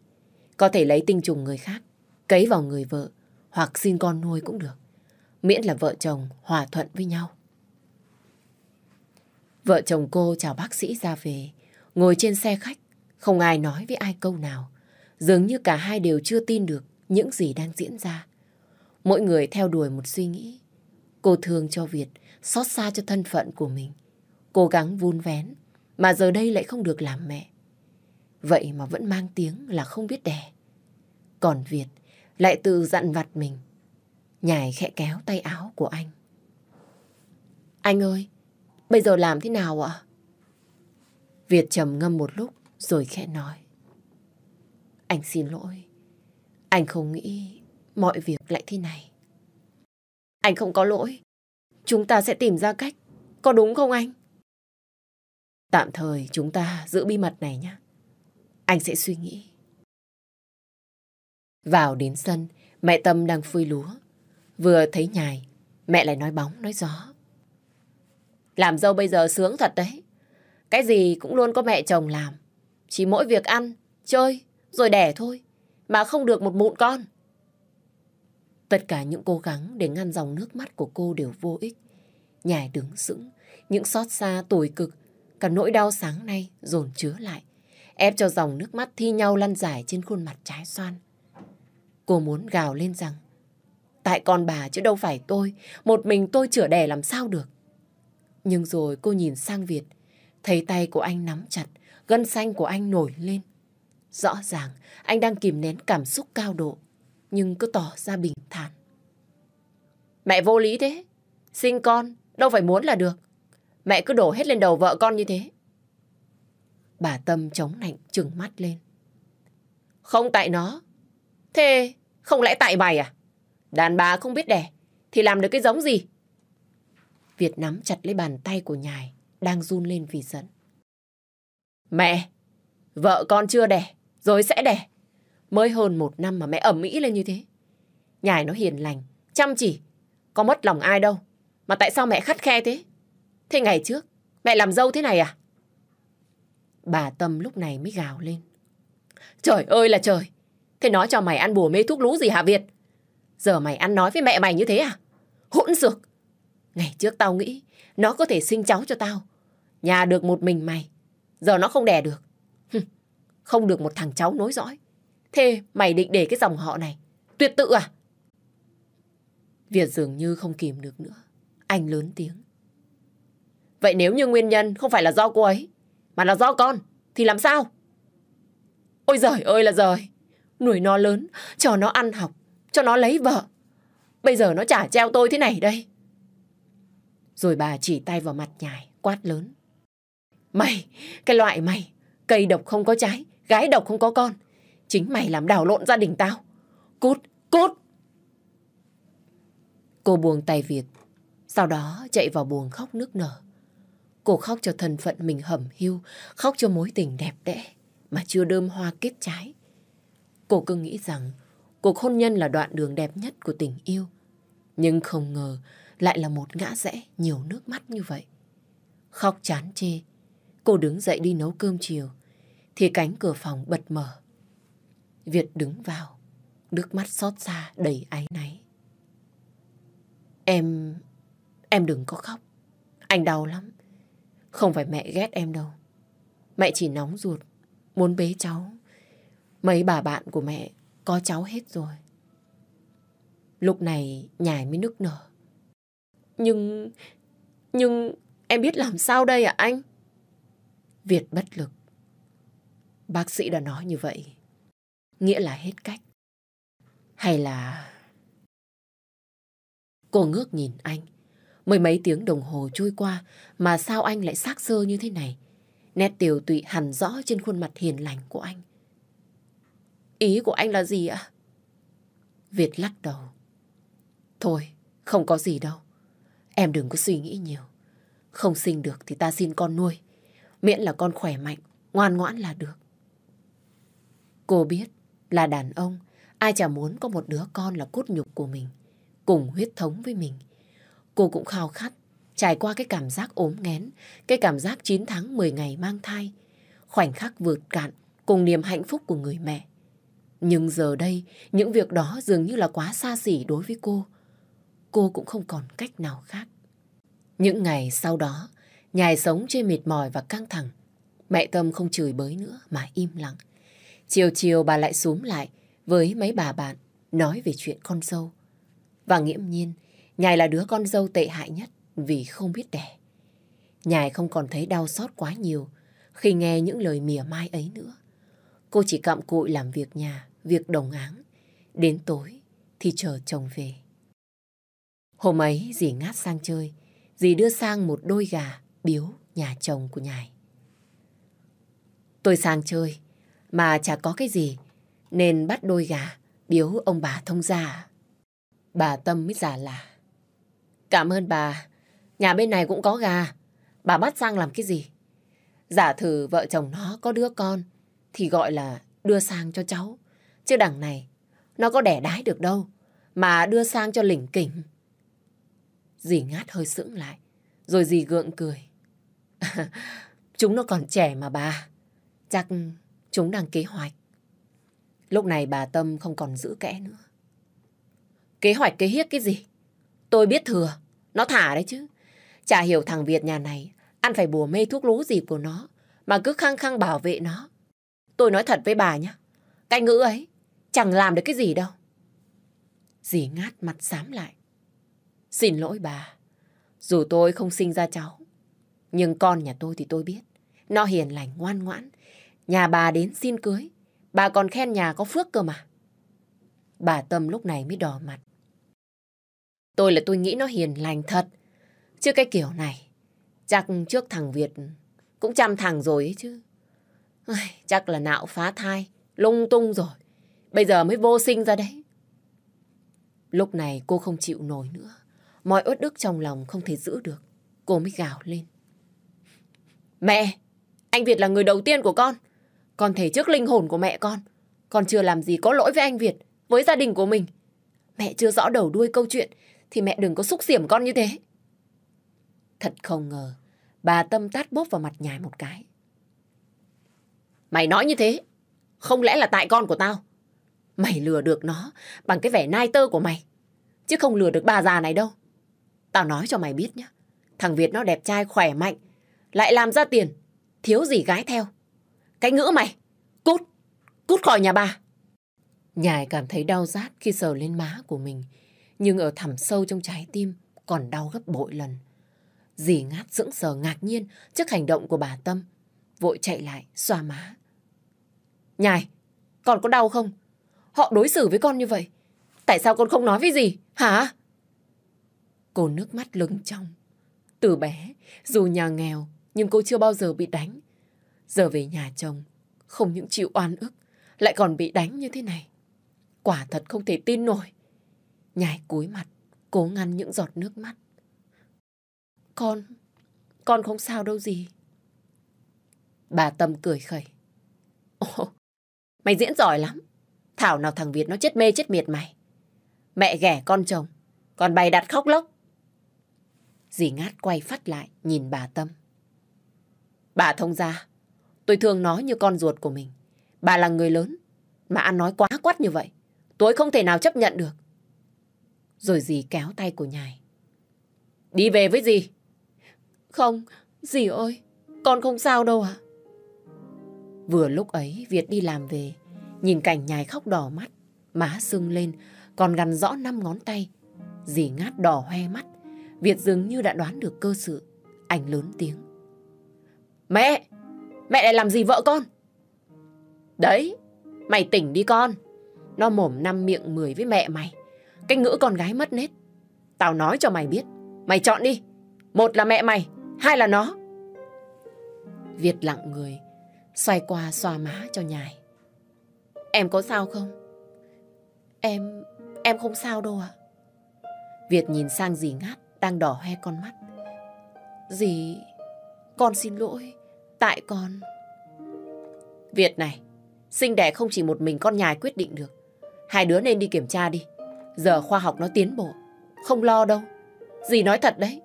Có thể lấy tinh trùng người khác, cấy vào người vợ, hoặc xin con nuôi cũng được. Miễn là vợ chồng hòa thuận với nhau. Vợ chồng cô chào bác sĩ ra về, ngồi trên xe khách, không ai nói với ai câu nào. Dường như cả hai đều chưa tin được những gì đang diễn ra. Mỗi người theo đuổi một suy nghĩ. Cô thương cho Việt, xót xa cho thân phận của mình. Cố gắng vun vén, mà giờ đây lại không được làm mẹ. Vậy mà vẫn mang tiếng là không biết đẻ. Còn Việt lại tự dặn vặt mình. Nhài khẽ kéo tay áo của anh. Anh ơi, bây giờ làm thế nào ạ? Việt trầm ngâm một lúc rồi khẽ nói. Anh xin lỗi. Anh không nghĩ mọi việc lại thế này. Anh không có lỗi. Chúng ta sẽ tìm ra cách. Có đúng không anh? Tạm thời chúng ta giữ bí mật này nhé. Anh sẽ suy nghĩ. Vào đến sân, mẹ Tâm đang phơi lúa. Vừa thấy nhài, mẹ lại nói bóng, nói gió. Làm dâu bây giờ sướng thật đấy. Cái gì cũng luôn có mẹ chồng làm. Chỉ mỗi việc ăn, chơi, rồi đẻ thôi. Mà không được một mụn con. Tất cả những cố gắng để ngăn dòng nước mắt của cô đều vô ích. Nhài đứng sững, những xót xa tồi cực, cả nỗi đau sáng nay dồn chứa lại, ép cho dòng nước mắt thi nhau lăn dài trên khuôn mặt trái xoan. Cô muốn gào lên rằng Tại con bà chứ đâu phải tôi Một mình tôi chữa đẻ làm sao được Nhưng rồi cô nhìn sang Việt Thấy tay của anh nắm chặt Gân xanh của anh nổi lên Rõ ràng anh đang kìm nén cảm xúc cao độ Nhưng cứ tỏ ra bình thản Mẹ vô lý thế Sinh con đâu phải muốn là được Mẹ cứ đổ hết lên đầu vợ con như thế Bà Tâm chống nạnh trừng mắt lên Không tại nó Thế không lẽ tại bài à? Đàn bà không biết đẻ thì làm được cái giống gì? Việt nắm chặt lấy bàn tay của nhài đang run lên vì giận. Mẹ, vợ con chưa đẻ, rồi sẽ đẻ. Mới hơn một năm mà mẹ ẩm mỹ lên như thế. Nhài nó hiền lành, chăm chỉ, có mất lòng ai đâu. Mà tại sao mẹ khắt khe thế? Thế ngày trước, mẹ làm dâu thế này à? Bà Tâm lúc này mới gào lên. Trời ơi là trời! Thế nói cho mày ăn bùa mê thuốc lú gì hả Việt? Giờ mày ăn nói với mẹ mày như thế à? Hỗn dược! Ngày trước tao nghĩ nó có thể sinh cháu cho tao. Nhà được một mình mày. Giờ nó không đẻ được. Không được một thằng cháu nối dõi. Thế mày định để cái dòng họ này tuyệt tự à? Việt dường như không kìm được nữa. Anh lớn tiếng. Vậy nếu như nguyên nhân không phải là do cô ấy, mà là do con, thì làm sao? Ôi giời ơi là giời! nuôi nó lớn, cho nó ăn học, cho nó lấy vợ. Bây giờ nó trả treo tôi thế này đây. Rồi bà chỉ tay vào mặt nhài, quát lớn. Mày, cái loại mày, cây độc không có trái, gái độc không có con. Chính mày làm đảo lộn gia đình tao. Cút, cút! Cô buông tay Việt, sau đó chạy vào buồng khóc nước nở. Cô khóc cho thân phận mình hẩm hiu, khóc cho mối tình đẹp đẽ mà chưa đơm hoa kết trái. Cô cứ nghĩ rằng cuộc hôn nhân là đoạn đường đẹp nhất của tình yêu. Nhưng không ngờ lại là một ngã rẽ nhiều nước mắt như vậy. Khóc chán chê, cô đứng dậy đi nấu cơm chiều, thì cánh cửa phòng bật mở. Việt đứng vào, nước mắt xót xa đầy áy náy. Em... em đừng có khóc. Anh đau lắm. Không phải mẹ ghét em đâu. Mẹ chỉ nóng ruột, muốn bế cháu. Mấy bà bạn của mẹ có cháu hết rồi. Lúc này nhài mới nức nở. Nhưng... nhưng em biết làm sao đây ạ à anh? Việt bất lực. Bác sĩ đã nói như vậy. Nghĩa là hết cách. Hay là... Cô ngước nhìn anh. Mười mấy tiếng đồng hồ trôi qua mà sao anh lại xác sơ như thế này? Nét tiều tụy hẳn rõ trên khuôn mặt hiền lành của anh. Ý của anh là gì ạ? Việt lắc đầu. Thôi, không có gì đâu. Em đừng có suy nghĩ nhiều. Không sinh được thì ta xin con nuôi. Miễn là con khỏe mạnh, ngoan ngoãn là được. Cô biết là đàn ông, ai chả muốn có một đứa con là cốt nhục của mình, cùng huyết thống với mình. Cô cũng khao khát, trải qua cái cảm giác ốm nghén, cái cảm giác 9 tháng 10 ngày mang thai, khoảnh khắc vượt cạn cùng niềm hạnh phúc của người mẹ. Nhưng giờ đây, những việc đó dường như là quá xa xỉ đối với cô. Cô cũng không còn cách nào khác. Những ngày sau đó, nhài sống trên mệt mỏi và căng thẳng. Mẹ Tâm không chửi bới nữa mà im lặng. Chiều chiều bà lại xuống lại với mấy bà bạn nói về chuyện con dâu. Và nghiễm nhiên, nhài là đứa con dâu tệ hại nhất vì không biết đẻ. Nhài không còn thấy đau xót quá nhiều khi nghe những lời mỉa mai ấy nữa. Cô chỉ cặm cụi làm việc nhà việc đồng áng. Đến tối thì chờ chồng về. Hôm ấy dì ngát sang chơi, dì đưa sang một đôi gà biếu nhà chồng của nhài. Tôi sang chơi, mà chả có cái gì, nên bắt đôi gà biếu ông bà thông gia. Bà Tâm mới giả là. Cảm ơn bà, nhà bên này cũng có gà, bà bắt sang làm cái gì? Giả thử vợ chồng nó có đứa con, thì gọi là đưa sang cho cháu. Chứ đằng này, nó có đẻ đái được đâu, mà đưa sang cho lỉnh kỉnh. Dì ngát hơi sững lại, rồi dì gượng cười. chúng nó còn trẻ mà bà, chắc chúng đang kế hoạch. Lúc này bà Tâm không còn giữ kẽ nữa. Kế hoạch kế hiếc cái gì? Tôi biết thừa, nó thả đấy chứ. Chả hiểu thằng Việt nhà này ăn phải bùa mê thuốc lú gì của nó mà cứ khăng khăng bảo vệ nó. Tôi nói thật với bà nhé, cái ngữ ấy Chẳng làm được cái gì đâu. Dì ngát mặt xám lại. Xin lỗi bà. Dù tôi không sinh ra cháu, nhưng con nhà tôi thì tôi biết. Nó hiền lành, ngoan ngoãn. Nhà bà đến xin cưới. Bà còn khen nhà có phước cơ mà. Bà Tâm lúc này mới đỏ mặt. Tôi là tôi nghĩ nó hiền lành thật. Chứ cái kiểu này, chắc trước thằng Việt cũng chăm thằng rồi ấy chứ. Chắc là nạo phá thai, lung tung rồi. Bây giờ mới vô sinh ra đấy. Lúc này cô không chịu nổi nữa. Mọi uất đức trong lòng không thể giữ được. Cô mới gào lên. Mẹ! Anh Việt là người đầu tiên của con. Con thể trước linh hồn của mẹ con. Con chưa làm gì có lỗi với anh Việt, với gia đình của mình. Mẹ chưa rõ đầu đuôi câu chuyện thì mẹ đừng có xúc xỉm con như thế. Thật không ngờ, bà Tâm tát bốp vào mặt nhài một cái. Mày nói như thế, không lẽ là tại con của tao? Mày lừa được nó bằng cái vẻ nai tơ của mày. Chứ không lừa được bà già này đâu. Tao nói cho mày biết nhé. Thằng Việt nó đẹp trai, khỏe mạnh. Lại làm ra tiền. Thiếu gì gái theo. Cái ngữ mày. Cút. Cút khỏi nhà bà. Nhài cảm thấy đau rát khi sờ lên má của mình. Nhưng ở thẳm sâu trong trái tim còn đau gấp bội lần. Dì ngát sững sờ ngạc nhiên trước hành động của bà Tâm. Vội chạy lại, xoa má. Nhài, còn có đau không? Họ đối xử với con như vậy. Tại sao con không nói với gì? Hả? Cô nước mắt lưng trong. Từ bé, dù nhà nghèo, nhưng cô chưa bao giờ bị đánh. Giờ về nhà chồng, không những chịu oan ức, lại còn bị đánh như thế này. Quả thật không thể tin nổi. Nhài cúi mặt, cố ngăn những giọt nước mắt. Con, con không sao đâu gì. Bà Tâm cười khẩy. Ồ, mày diễn giỏi lắm. Thảo nào thằng Việt nó chết mê chết miệt mày. Mẹ ghẻ con chồng, còn bày đặt khóc lóc. Dì ngát quay phát lại, nhìn bà Tâm. Bà thông ra, tôi thường nói như con ruột của mình. Bà là người lớn, mà ăn nói quá quát như vậy. Tôi không thể nào chấp nhận được. Rồi dì kéo tay của nhài. Đi về với dì. Không, dì ơi, con không sao đâu ạ. Vừa lúc ấy, Việt đi làm về, Nhìn cảnh nhài khóc đỏ mắt, má sưng lên, còn gằn rõ năm ngón tay. Dì ngát đỏ hoe mắt, Việt dường như đã đoán được cơ sự. Anh lớn tiếng. Mẹ! Mẹ lại làm gì vợ con? Đấy, mày tỉnh đi con. Nó mồm năm miệng mười với mẹ mày. Cái ngữ con gái mất nết. Tao nói cho mày biết. Mày chọn đi. Một là mẹ mày, hai là nó. Việt lặng người, xoay qua xoa má cho nhài. Em có sao không? Em... em không sao đâu ạ. Việt nhìn sang dì ngát, đang đỏ hoe con mắt. Dì... con xin lỗi, tại con... Việt này, sinh đẻ không chỉ một mình con nhài quyết định được. Hai đứa nên đi kiểm tra đi. Giờ khoa học nó tiến bộ, không lo đâu. Dì nói thật đấy,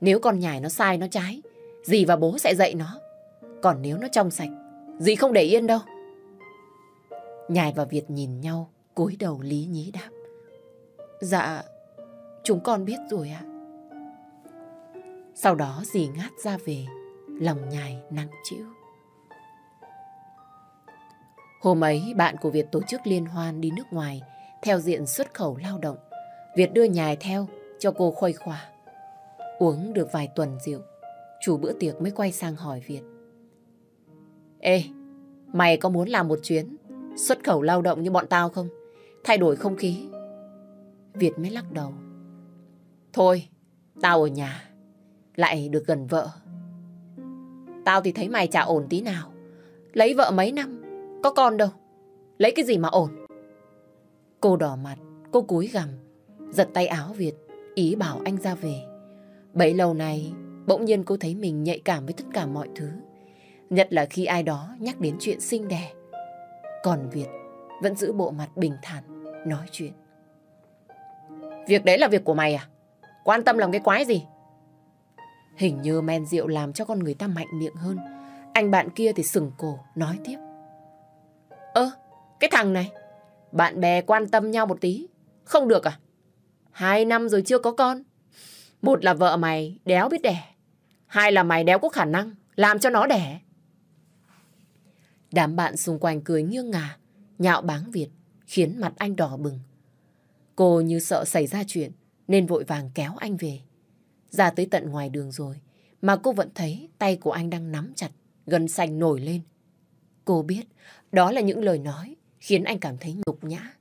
nếu con nhài nó sai nó trái, dì và bố sẽ dạy nó. Còn nếu nó trong sạch, dì không để yên đâu. Nhài và Việt nhìn nhau, cúi đầu lý nhí đáp. Dạ, chúng con biết rồi ạ. Sau đó dì ngát ra về, lòng nhài nặng chịu. Hôm ấy, bạn của Việt tổ chức liên hoan đi nước ngoài, theo diện xuất khẩu lao động. Việt đưa nhài theo, cho cô khuây khỏa. Uống được vài tuần rượu, chủ bữa tiệc mới quay sang hỏi Việt. Ê, mày có muốn làm một chuyến xuất khẩu lao động như bọn tao không? Thay đổi không khí. Việt mới lắc đầu. Thôi, tao ở nhà, lại được gần vợ. Tao thì thấy mày chả ổn tí nào. Lấy vợ mấy năm, có con đâu. Lấy cái gì mà ổn? Cô đỏ mặt, cô cúi gằm, giật tay áo Việt, ý bảo anh ra về. Bấy lâu này, bỗng nhiên cô thấy mình nhạy cảm với tất cả mọi thứ. Nhất là khi ai đó nhắc đến chuyện sinh đẻ, còn Việt vẫn giữ bộ mặt bình thản, nói chuyện. Việc đấy là việc của mày à? Quan tâm làm cái quái gì? Hình như men rượu làm cho con người ta mạnh miệng hơn. Anh bạn kia thì sừng cổ, nói tiếp. Ơ, cái thằng này, bạn bè quan tâm nhau một tí, không được à? Hai năm rồi chưa có con. Một là vợ mày đéo biết đẻ, hai là mày đéo có khả năng làm cho nó đẻ. Đám bạn xung quanh cười nghiêng ngả, nhạo báng Việt, khiến mặt anh đỏ bừng. Cô như sợ xảy ra chuyện, nên vội vàng kéo anh về. Ra tới tận ngoài đường rồi, mà cô vẫn thấy tay của anh đang nắm chặt, gần xanh nổi lên. Cô biết, đó là những lời nói khiến anh cảm thấy nhục nhã.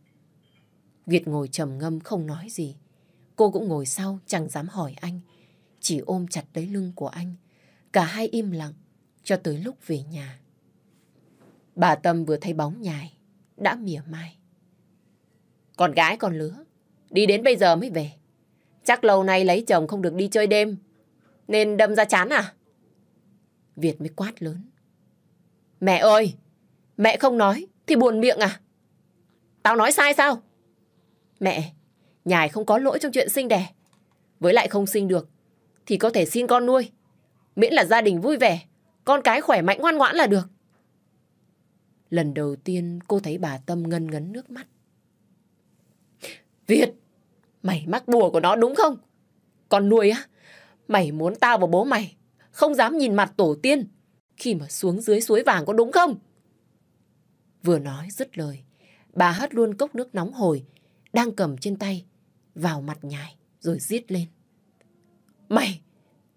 Việt ngồi trầm ngâm không nói gì. Cô cũng ngồi sau chẳng dám hỏi anh, chỉ ôm chặt lấy lưng của anh. Cả hai im lặng cho tới lúc về nhà. Bà Tâm vừa thấy bóng nhài, đã mỉa mai. Con gái còn lứa, đi đến bây giờ mới về. Chắc lâu nay lấy chồng không được đi chơi đêm, nên đâm ra chán à? Việt mới quát lớn. Mẹ ơi, mẹ không nói thì buồn miệng à? Tao nói sai sao? Mẹ, nhài không có lỗi trong chuyện sinh đẻ. Với lại không sinh được, thì có thể xin con nuôi. Miễn là gia đình vui vẻ, con cái khỏe mạnh ngoan ngoãn là được. Lần đầu tiên cô thấy bà Tâm ngân ngấn nước mắt. Việt, mày mắc bùa của nó đúng không? Con nuôi á, mày muốn tao và bố mày không dám nhìn mặt tổ tiên khi mà xuống dưới suối vàng có đúng không? Vừa nói dứt lời, bà hất luôn cốc nước nóng hồi đang cầm trên tay vào mặt nhài rồi giết lên. Mày,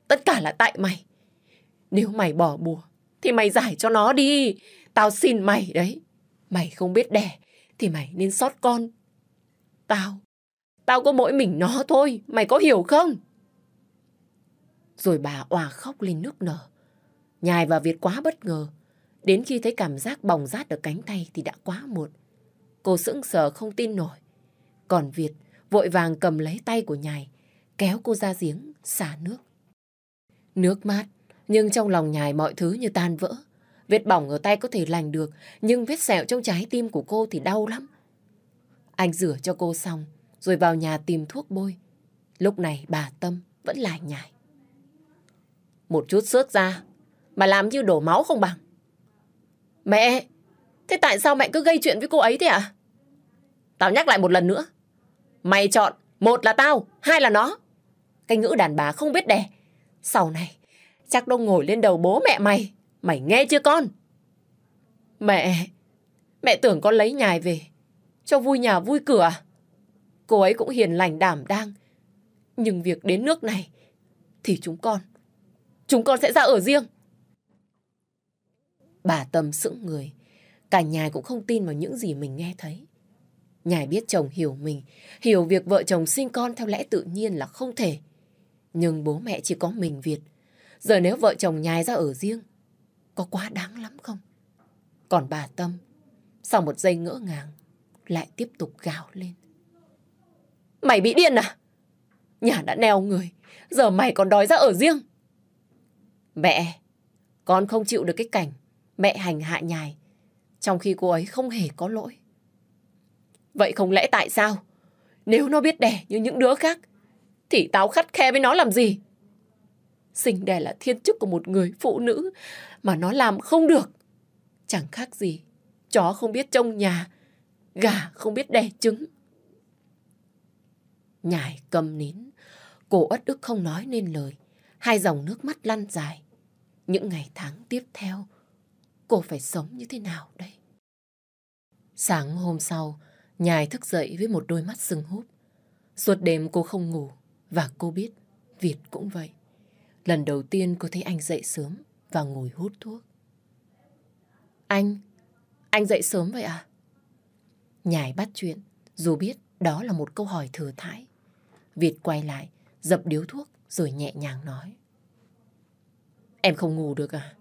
tất cả là tại mày. Nếu mày bỏ bùa thì mày giải cho nó đi. Tao xin mày đấy. Mày không biết đẻ thì mày nên sót con. Tao, tao có mỗi mình nó thôi, mày có hiểu không? Rồi bà òa khóc lên nước nở. Nhài và Việt quá bất ngờ. Đến khi thấy cảm giác bỏng rát ở cánh tay thì đã quá muộn. Cô sững sờ không tin nổi. Còn Việt vội vàng cầm lấy tay của nhài, kéo cô ra giếng, xả nước. Nước mát, nhưng trong lòng nhài mọi thứ như tan vỡ. Vết bỏng ở tay có thể lành được, nhưng vết sẹo trong trái tim của cô thì đau lắm. Anh rửa cho cô xong, rồi vào nhà tìm thuốc bôi. Lúc này bà Tâm vẫn lại nhải. Một chút xước ra, mà làm như đổ máu không bằng. Mẹ, thế tại sao mẹ cứ gây chuyện với cô ấy thế ạ? À? Tao nhắc lại một lần nữa. Mày chọn, một là tao, hai là nó. Cái ngữ đàn bà không biết đẻ. Sau này, chắc đâu ngồi lên đầu bố mẹ mày. Mày nghe chưa con? Mẹ, mẹ tưởng con lấy nhài về, cho vui nhà vui cửa. Cô ấy cũng hiền lành đảm đang. Nhưng việc đến nước này, thì chúng con, chúng con sẽ ra ở riêng. Bà Tâm sững người, cả nhà cũng không tin vào những gì mình nghe thấy. Nhài biết chồng hiểu mình, hiểu việc vợ chồng sinh con theo lẽ tự nhiên là không thể. Nhưng bố mẹ chỉ có mình Việt. Giờ nếu vợ chồng nhài ra ở riêng, có quá đáng lắm không? Còn bà Tâm, sau một giây ngỡ ngàng, lại tiếp tục gào lên. Mày bị điên à? Nhà đã neo người, giờ mày còn đói ra ở riêng. Mẹ, con không chịu được cái cảnh mẹ hành hạ nhài, trong khi cô ấy không hề có lỗi. Vậy không lẽ tại sao? Nếu nó biết đẻ như những đứa khác, thì tao khắt khe với nó làm gì? Sinh đẻ là thiên chức của một người phụ nữ, mà nó làm không được. Chẳng khác gì, chó không biết trông nhà, gà không biết đẻ trứng. Nhải cầm nín, cô ất ức không nói nên lời, hai dòng nước mắt lăn dài. Những ngày tháng tiếp theo, cô phải sống như thế nào đây? Sáng hôm sau, Nhài thức dậy với một đôi mắt sưng húp. Suốt đêm cô không ngủ, và cô biết Việt cũng vậy. Lần đầu tiên cô thấy anh dậy sớm, và ngồi hút thuốc. Anh, anh dậy sớm vậy à? Nhài bắt chuyện, dù biết đó là một câu hỏi thừa thãi. Việt quay lại, dập điếu thuốc rồi nhẹ nhàng nói. Em không ngủ được à?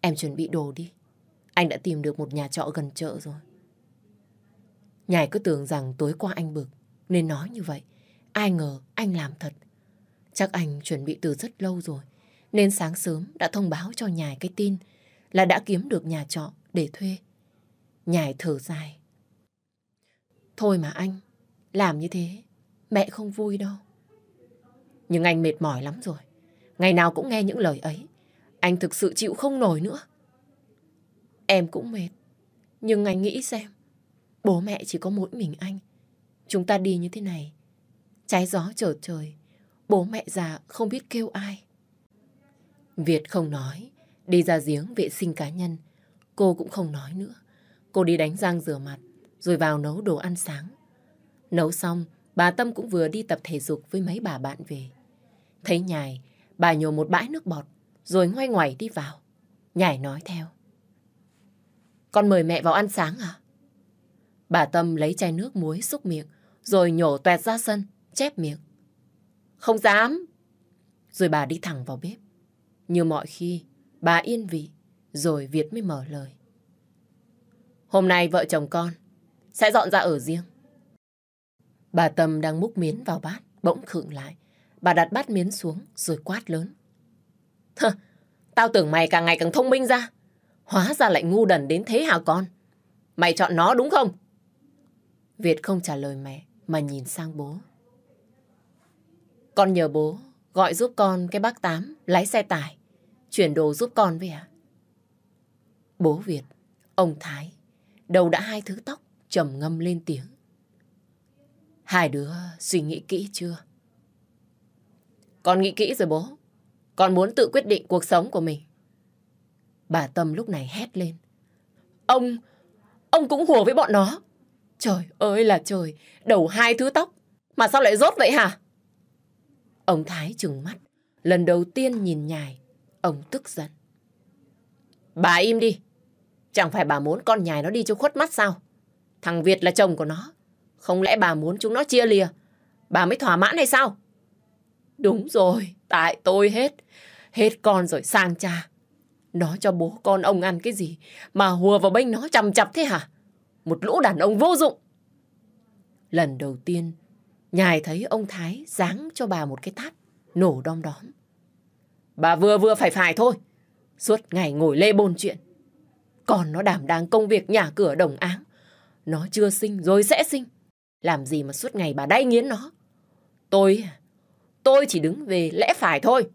Em chuẩn bị đồ đi. Anh đã tìm được một nhà trọ gần chợ rồi. Nhài cứ tưởng rằng tối qua anh bực nên nói như vậy. Ai ngờ anh làm thật. Chắc anh chuẩn bị từ rất lâu rồi nên sáng sớm đã thông báo cho Nhài cái tin là đã kiếm được nhà trọ để thuê. Nhài thở dài. Thôi mà anh, làm như thế, mẹ không vui đâu. Nhưng anh mệt mỏi lắm rồi. Ngày nào cũng nghe những lời ấy. Anh thực sự chịu không nổi nữa. Em cũng mệt. Nhưng anh nghĩ xem, bố mẹ chỉ có mỗi mình anh. Chúng ta đi như thế này. Trái gió trở trời, bố mẹ già không biết kêu ai. Việt không nói, đi ra giếng vệ sinh cá nhân. Cô cũng không nói nữa. Cô đi đánh răng rửa mặt, rồi vào nấu đồ ăn sáng. Nấu xong, bà Tâm cũng vừa đi tập thể dục với mấy bà bạn về. Thấy nhài, bà nhổ một bãi nước bọt, rồi ngoay ngoảy đi vào. Nhài nói theo. Con mời mẹ vào ăn sáng à? Bà Tâm lấy chai nước muối xúc miệng, rồi nhổ toẹt ra sân, chép miệng. Không dám. Rồi bà đi thẳng vào bếp. Như mọi khi, bà yên vị, rồi Việt mới mở lời. Hôm nay vợ chồng con sẽ dọn ra ở riêng. Bà Tâm đang múc miến vào bát, bỗng khựng lại. Bà đặt bát miến xuống rồi quát lớn. Hơ, tao tưởng mày càng ngày càng thông minh ra. Hóa ra lại ngu đần đến thế hả con? Mày chọn nó đúng không? Việt không trả lời mẹ mà nhìn sang bố. Con nhờ bố gọi giúp con cái bác Tám lái xe tải. Chuyển đồ giúp con với ạ. À? Bố Việt, ông Thái, đầu đã hai thứ tóc, trầm ngâm lên tiếng. Hai đứa suy nghĩ kỹ chưa? Con nghĩ kỹ rồi bố. Con muốn tự quyết định cuộc sống của mình. Bà Tâm lúc này hét lên. Ông, ông cũng hùa với bọn nó. Trời ơi là trời, đầu hai thứ tóc. Mà sao lại rốt vậy hả? Ông Thái trừng mắt, lần đầu tiên nhìn nhài Ông tức giận. Bà im đi. Chẳng phải bà muốn con nhài nó đi cho khuất mắt sao? Thằng Việt là chồng của nó. Không lẽ bà muốn chúng nó chia lìa? Bà mới thỏa mãn hay sao? Đúng rồi, tại tôi hết. Hết con rồi sang cha. Nó cho bố con ông ăn cái gì mà hùa vào bênh nó chằm chặp thế hả? Một lũ đàn ông vô dụng. Lần đầu tiên, nhài thấy ông Thái giáng cho bà một cái tát, nổ đom đóm. Bà vừa vừa phải phải thôi. Suốt ngày ngồi lê bôn chuyện. Còn nó đảm đang công việc nhà cửa đồng áng. Nó chưa sinh rồi sẽ sinh. Làm gì mà suốt ngày bà đay nghiến nó. Tôi, tôi chỉ đứng về lẽ phải thôi.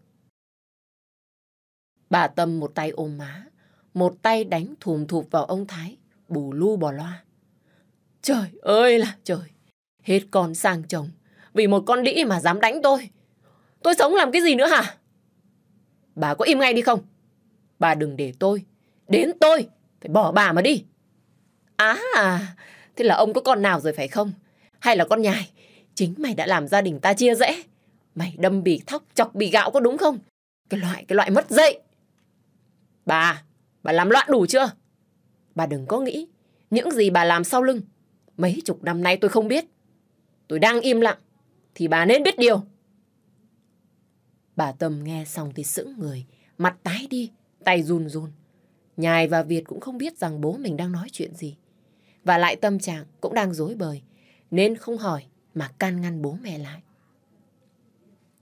Bà Tâm một tay ôm má, một tay đánh thùm thụp vào ông Thái, bù lu bò loa. Trời ơi là trời, hết con sang chồng, vì một con đĩ mà dám đánh tôi. Tôi sống làm cái gì nữa hả? Bà có im ngay đi không? Bà đừng để tôi. Đến tôi. Phải bỏ bà mà đi. Á à, thế là ông có con nào rồi phải không? Hay là con nhài? Chính mày đã làm gia đình ta chia rẽ. Mày đâm bì thóc, chọc bì gạo có đúng không? Cái loại, cái loại mất dậy. Bà, bà làm loạn đủ chưa? Bà đừng có nghĩ. Những gì bà làm sau lưng. Mấy chục năm nay tôi không biết. Tôi đang im lặng. Thì bà nên biết điều. Bà Tâm nghe xong thì sững người, mặt tái đi, tay run run. Nhài và Việt cũng không biết rằng bố mình đang nói chuyện gì. Và lại tâm trạng cũng đang dối bời, nên không hỏi mà can ngăn bố mẹ lại.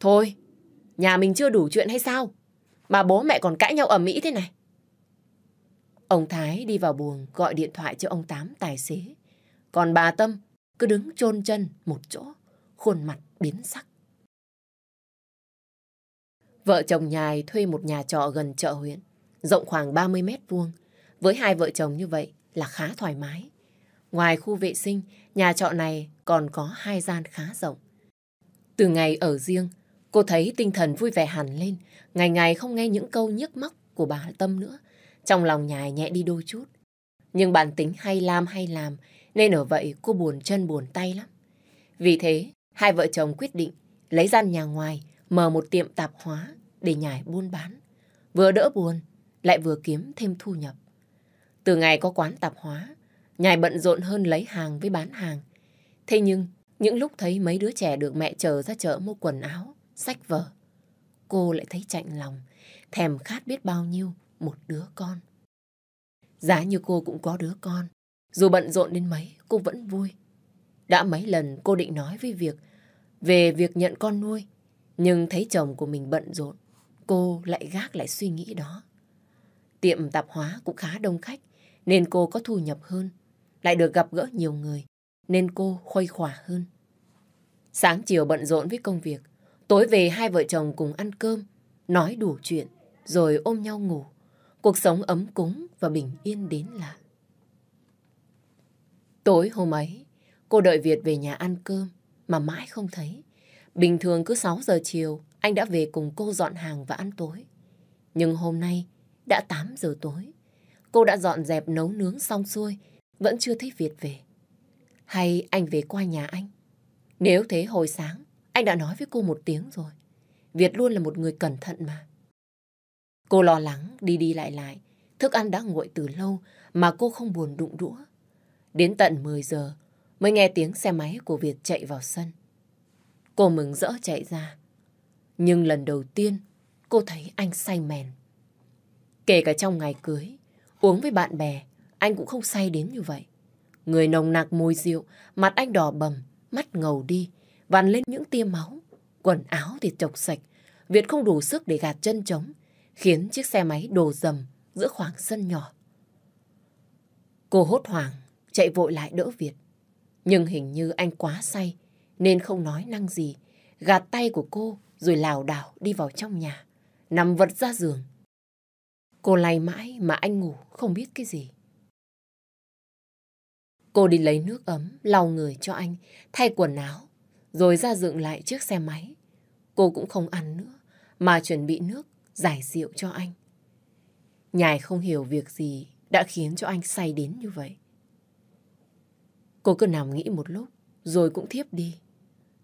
Thôi, nhà mình chưa đủ chuyện hay sao? Mà bố mẹ còn cãi nhau ở mỹ thế này. Ông Thái đi vào buồng gọi điện thoại cho ông Tám tài xế. Còn bà Tâm cứ đứng chôn chân một chỗ, khuôn mặt biến sắc. Vợ chồng nhài thuê một nhà trọ gần chợ huyện, rộng khoảng 30 mét vuông. Với hai vợ chồng như vậy là khá thoải mái. Ngoài khu vệ sinh, nhà trọ này còn có hai gian khá rộng. Từ ngày ở riêng, cô thấy tinh thần vui vẻ hẳn lên, ngày ngày không nghe những câu nhức móc của bà Tâm nữa. Trong lòng nhài nhẹ đi đôi chút. Nhưng bản tính hay làm hay làm, nên ở vậy cô buồn chân buồn tay lắm. Vì thế, hai vợ chồng quyết định lấy gian nhà ngoài mở một tiệm tạp hóa để nhảy buôn bán. Vừa đỡ buồn, lại vừa kiếm thêm thu nhập. Từ ngày có quán tạp hóa, nhảy bận rộn hơn lấy hàng với bán hàng. Thế nhưng, những lúc thấy mấy đứa trẻ được mẹ chờ ra chợ mua quần áo, sách vở, cô lại thấy chạnh lòng, thèm khát biết bao nhiêu một đứa con. Giá như cô cũng có đứa con, dù bận rộn đến mấy, cô vẫn vui. Đã mấy lần cô định nói với việc về việc nhận con nuôi, nhưng thấy chồng của mình bận rộn, cô lại gác lại suy nghĩ đó. Tiệm tạp hóa cũng khá đông khách, nên cô có thu nhập hơn, lại được gặp gỡ nhiều người, nên cô khuây khỏa hơn. Sáng chiều bận rộn với công việc, tối về hai vợ chồng cùng ăn cơm, nói đủ chuyện, rồi ôm nhau ngủ. Cuộc sống ấm cúng và bình yên đến lạ. Tối hôm ấy, cô đợi Việt về nhà ăn cơm mà mãi không thấy. Bình thường cứ 6 giờ chiều, anh đã về cùng cô dọn hàng và ăn tối. Nhưng hôm nay đã 8 giờ tối. Cô đã dọn dẹp nấu nướng xong xuôi, vẫn chưa thấy Việt về. Hay anh về qua nhà anh? Nếu thế hồi sáng, anh đã nói với cô một tiếng rồi. Việt luôn là một người cẩn thận mà. Cô lo lắng, đi đi lại lại. Thức ăn đã nguội từ lâu mà cô không buồn đụng đũa. Đến tận 10 giờ mới nghe tiếng xe máy của Việt chạy vào sân. Cô mừng rỡ chạy ra. Nhưng lần đầu tiên, cô thấy anh say mèn. Kể cả trong ngày cưới, uống với bạn bè, anh cũng không say đến như vậy. Người nồng nặc môi rượu, mặt anh đỏ bầm, mắt ngầu đi, vằn lên những tia máu. Quần áo thì chọc sạch, Việt không đủ sức để gạt chân trống, khiến chiếc xe máy đổ dầm giữa khoảng sân nhỏ. Cô hốt hoảng, chạy vội lại đỡ Việt. Nhưng hình như anh quá say, nên không nói năng gì. Gạt tay của cô rồi lảo đảo đi vào trong nhà, nằm vật ra giường. Cô lay mãi mà anh ngủ không biết cái gì. Cô đi lấy nước ấm, lau người cho anh, thay quần áo, rồi ra dựng lại chiếc xe máy. Cô cũng không ăn nữa, mà chuẩn bị nước, giải rượu cho anh. Nhài không hiểu việc gì đã khiến cho anh say đến như vậy. Cô cứ nằm nghĩ một lúc, rồi cũng thiếp đi.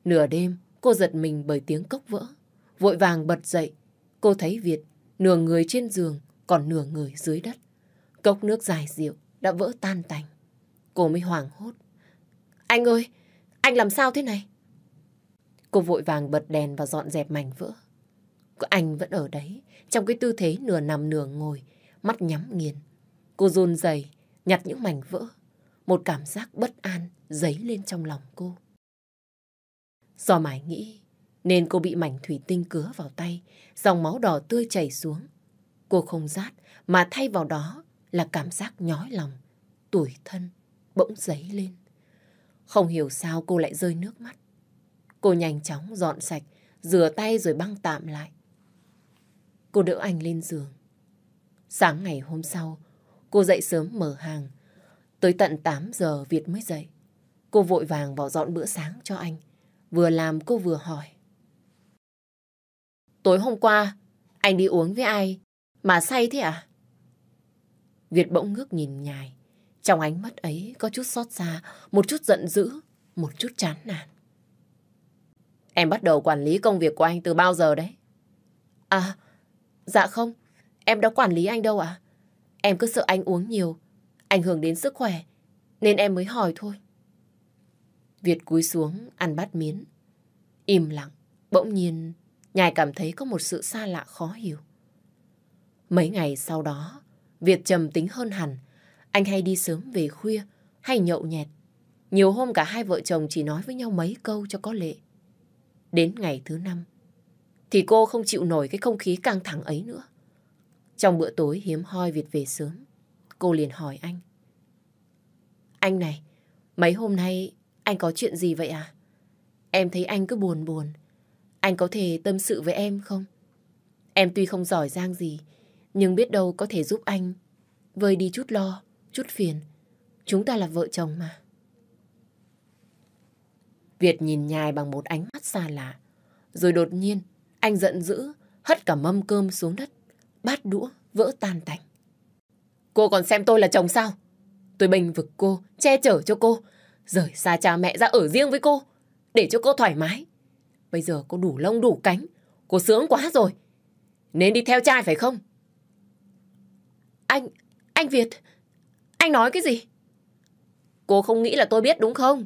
Nửa đêm, cô giật mình bởi tiếng cốc vỡ. Vội vàng bật dậy, cô thấy Việt nửa người trên giường, còn nửa người dưới đất. Cốc nước dài rượu đã vỡ tan tành. Cô mới hoảng hốt. Anh ơi, anh làm sao thế này? Cô vội vàng bật đèn và dọn dẹp mảnh vỡ. Anh vẫn ở đấy, trong cái tư thế nửa nằm nửa ngồi, mắt nhắm nghiền. Cô run rẩy nhặt những mảnh vỡ. Một cảm giác bất an dấy lên trong lòng cô. Do mải nghĩ nên cô bị mảnh thủy tinh cứa vào tay, dòng máu đỏ tươi chảy xuống. Cô không rát mà thay vào đó là cảm giác nhói lòng, tủi thân bỗng dấy lên. Không hiểu sao cô lại rơi nước mắt. Cô nhanh chóng dọn sạch, rửa tay rồi băng tạm lại. Cô đỡ anh lên giường. Sáng ngày hôm sau, cô dậy sớm mở hàng. Tới tận 8 giờ Việt mới dậy. Cô vội vàng vào dọn bữa sáng cho anh. Vừa làm cô vừa hỏi. Tối hôm qua, anh đi uống với ai? Mà say thế à? Việt bỗng ngước nhìn nhài. Trong ánh mắt ấy có chút xót xa, một chút giận dữ, một chút chán nản. Em bắt đầu quản lý công việc của anh từ bao giờ đấy? À, dạ không, em đã quản lý anh đâu ạ. À? Em cứ sợ anh uống nhiều, ảnh hưởng đến sức khỏe, nên em mới hỏi thôi. Việt cúi xuống ăn bát miến. Im lặng, bỗng nhiên Nhài cảm thấy có một sự xa lạ khó hiểu. Mấy ngày sau đó, Việt trầm tính hơn hẳn. Anh hay đi sớm về khuya, hay nhậu nhẹt. Nhiều hôm cả hai vợ chồng chỉ nói với nhau mấy câu cho có lệ. Đến ngày thứ năm, thì cô không chịu nổi cái không khí căng thẳng ấy nữa. Trong bữa tối hiếm hoi Việt về sớm, cô liền hỏi anh. Anh này, mấy hôm nay anh có chuyện gì vậy à? Em thấy anh cứ buồn buồn. Anh có thể tâm sự với em không? Em tuy không giỏi giang gì, nhưng biết đâu có thể giúp anh vơi đi chút lo, chút phiền. Chúng ta là vợ chồng mà. Việt nhìn nhài bằng một ánh mắt xa lạ. Rồi đột nhiên, anh giận dữ, hất cả mâm cơm xuống đất, bát đũa vỡ tan tành. Cô còn xem tôi là chồng sao? Tôi bình vực cô, che chở cho cô, rời xa cha mẹ ra ở riêng với cô, để cho cô thoải mái. Bây giờ cô đủ lông đủ cánh, cô sướng quá rồi. Nên đi theo trai phải không? Anh, anh Việt, anh nói cái gì? Cô không nghĩ là tôi biết đúng không?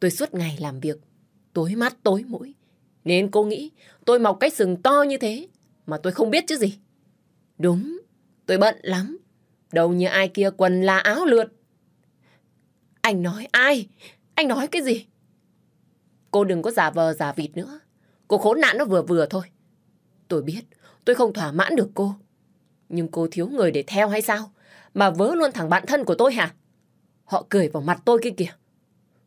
Tôi suốt ngày làm việc, tối mắt tối mũi. Nên cô nghĩ tôi mọc cái sừng to như thế mà tôi không biết chứ gì. Đúng, tôi bận lắm. Đâu như ai kia quần là áo lượt. Anh nói ai? Anh nói cái gì? Cô đừng có giả vờ giả vịt nữa. Cô khốn nạn nó vừa vừa thôi. Tôi biết, tôi không thỏa mãn được cô. Nhưng cô thiếu người để theo hay sao? Mà vớ luôn thằng bạn thân của tôi hả? Họ cười vào mặt tôi kia kìa.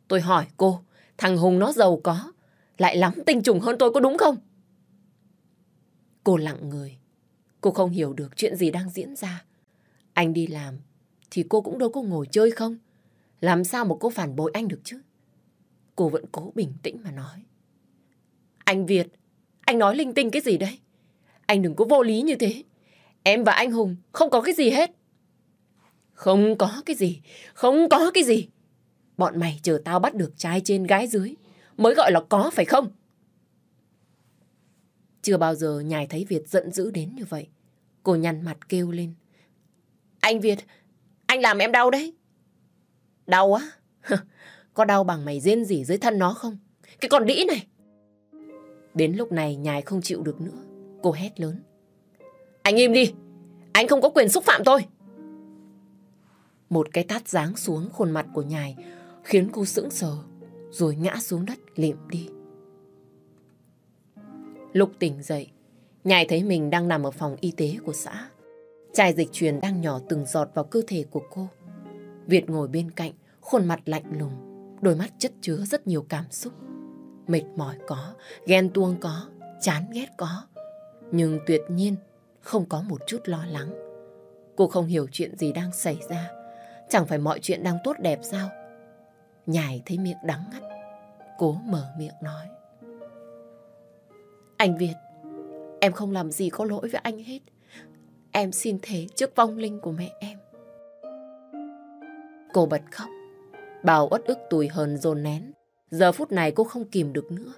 Tôi hỏi cô, thằng Hùng nó giàu có, lại lắm tinh trùng hơn tôi có đúng không? Cô lặng người. Cô không hiểu được chuyện gì đang diễn ra. Anh đi làm, thì cô cũng đâu có ngồi chơi không? Làm sao mà cô phản bội anh được chứ? Cô vẫn cố bình tĩnh mà nói. Anh Việt, anh nói linh tinh cái gì đấy? Anh đừng có vô lý như thế. Em và anh Hùng không có cái gì hết. Không có cái gì, không có cái gì. Bọn mày chờ tao bắt được trai trên gái dưới mới gọi là có phải không? Chưa bao giờ nhài thấy Việt giận dữ đến như vậy. Cô nhăn mặt kêu lên. Anh Việt, anh làm em đau đấy. Đau á? Có đau bằng mày rên rỉ dưới thân nó không? Cái con đĩ này! Đến lúc này nhài không chịu được nữa. Cô hét lớn. Anh im đi! Anh không có quyền xúc phạm tôi! Một cái tát giáng xuống khuôn mặt của nhài khiến cô sững sờ rồi ngã xuống đất liệm đi. Lúc tỉnh dậy, nhài thấy mình đang nằm ở phòng y tế của xã. Chai dịch truyền đang nhỏ từng giọt vào cơ thể của cô. Việt ngồi bên cạnh, khuôn mặt lạnh lùng, đôi mắt chất chứa rất nhiều cảm xúc. Mệt mỏi có, ghen tuông có, chán ghét có, nhưng tuyệt nhiên không có một chút lo lắng. Cô không hiểu chuyện gì đang xảy ra, chẳng phải mọi chuyện đang tốt đẹp sao? Nhài thấy miệng đắng ngắt, cố mở miệng nói. Anh Việt, em không làm gì có lỗi với anh hết. Em xin thế trước vong linh của mẹ em. Cô bật khóc. Bảo uất ức tủi hờn dồn nén. Giờ phút này cô không kìm được nữa.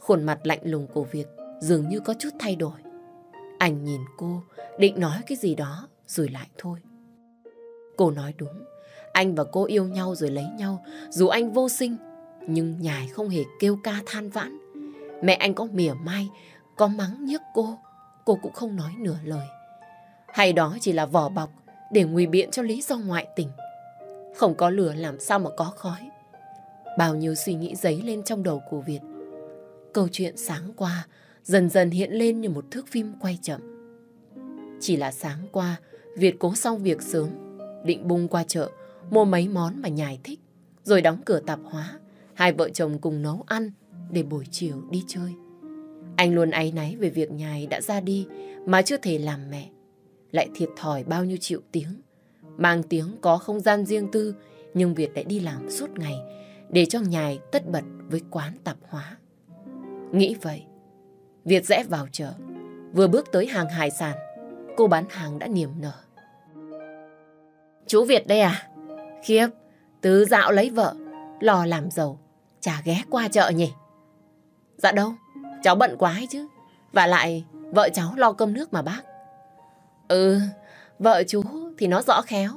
Khuôn mặt lạnh lùng của Việt dường như có chút thay đổi. Anh nhìn cô, định nói cái gì đó, rồi lại thôi. Cô nói đúng. Anh và cô yêu nhau rồi lấy nhau, dù anh vô sinh, nhưng nhài không hề kêu ca than vãn. Mẹ anh có mỉa mai, có mắng nhức cô, cô cũng không nói nửa lời. Hay đó chỉ là vỏ bọc để ngụy biện cho lý do ngoại tình. Không có lửa làm sao mà có khói. Bao nhiêu suy nghĩ dấy lên trong đầu của Việt. Câu chuyện sáng qua dần dần hiện lên như một thước phim quay chậm. Chỉ là sáng qua, Việt cố xong việc sớm, định bung qua chợ, mua mấy món mà nhài thích, rồi đóng cửa tạp hóa. Hai vợ chồng cùng nấu ăn để buổi chiều đi chơi. Anh luôn áy náy về việc nhài đã ra đi mà chưa thể làm mẹ. Lại thiệt thòi bao nhiêu triệu tiếng mang tiếng có không gian riêng tư, nhưng Việt lại đi làm suốt ngày để cho nhài tất bật với quán tạp hóa. Nghĩ vậy, Việt rẽ vào chợ, vừa bước tới hàng hải sản, cô bán hàng đã niềm nở. Chú Việt đây à? Khiếp, tứ dạo lấy vợ, lo làm giàu, chả ghé qua chợ nhỉ? Dạ đâu, cháu bận quá chứ. Và lại, vợ cháu lo cơm nước mà bác. Ừ, vợ chú thì nó rõ khéo.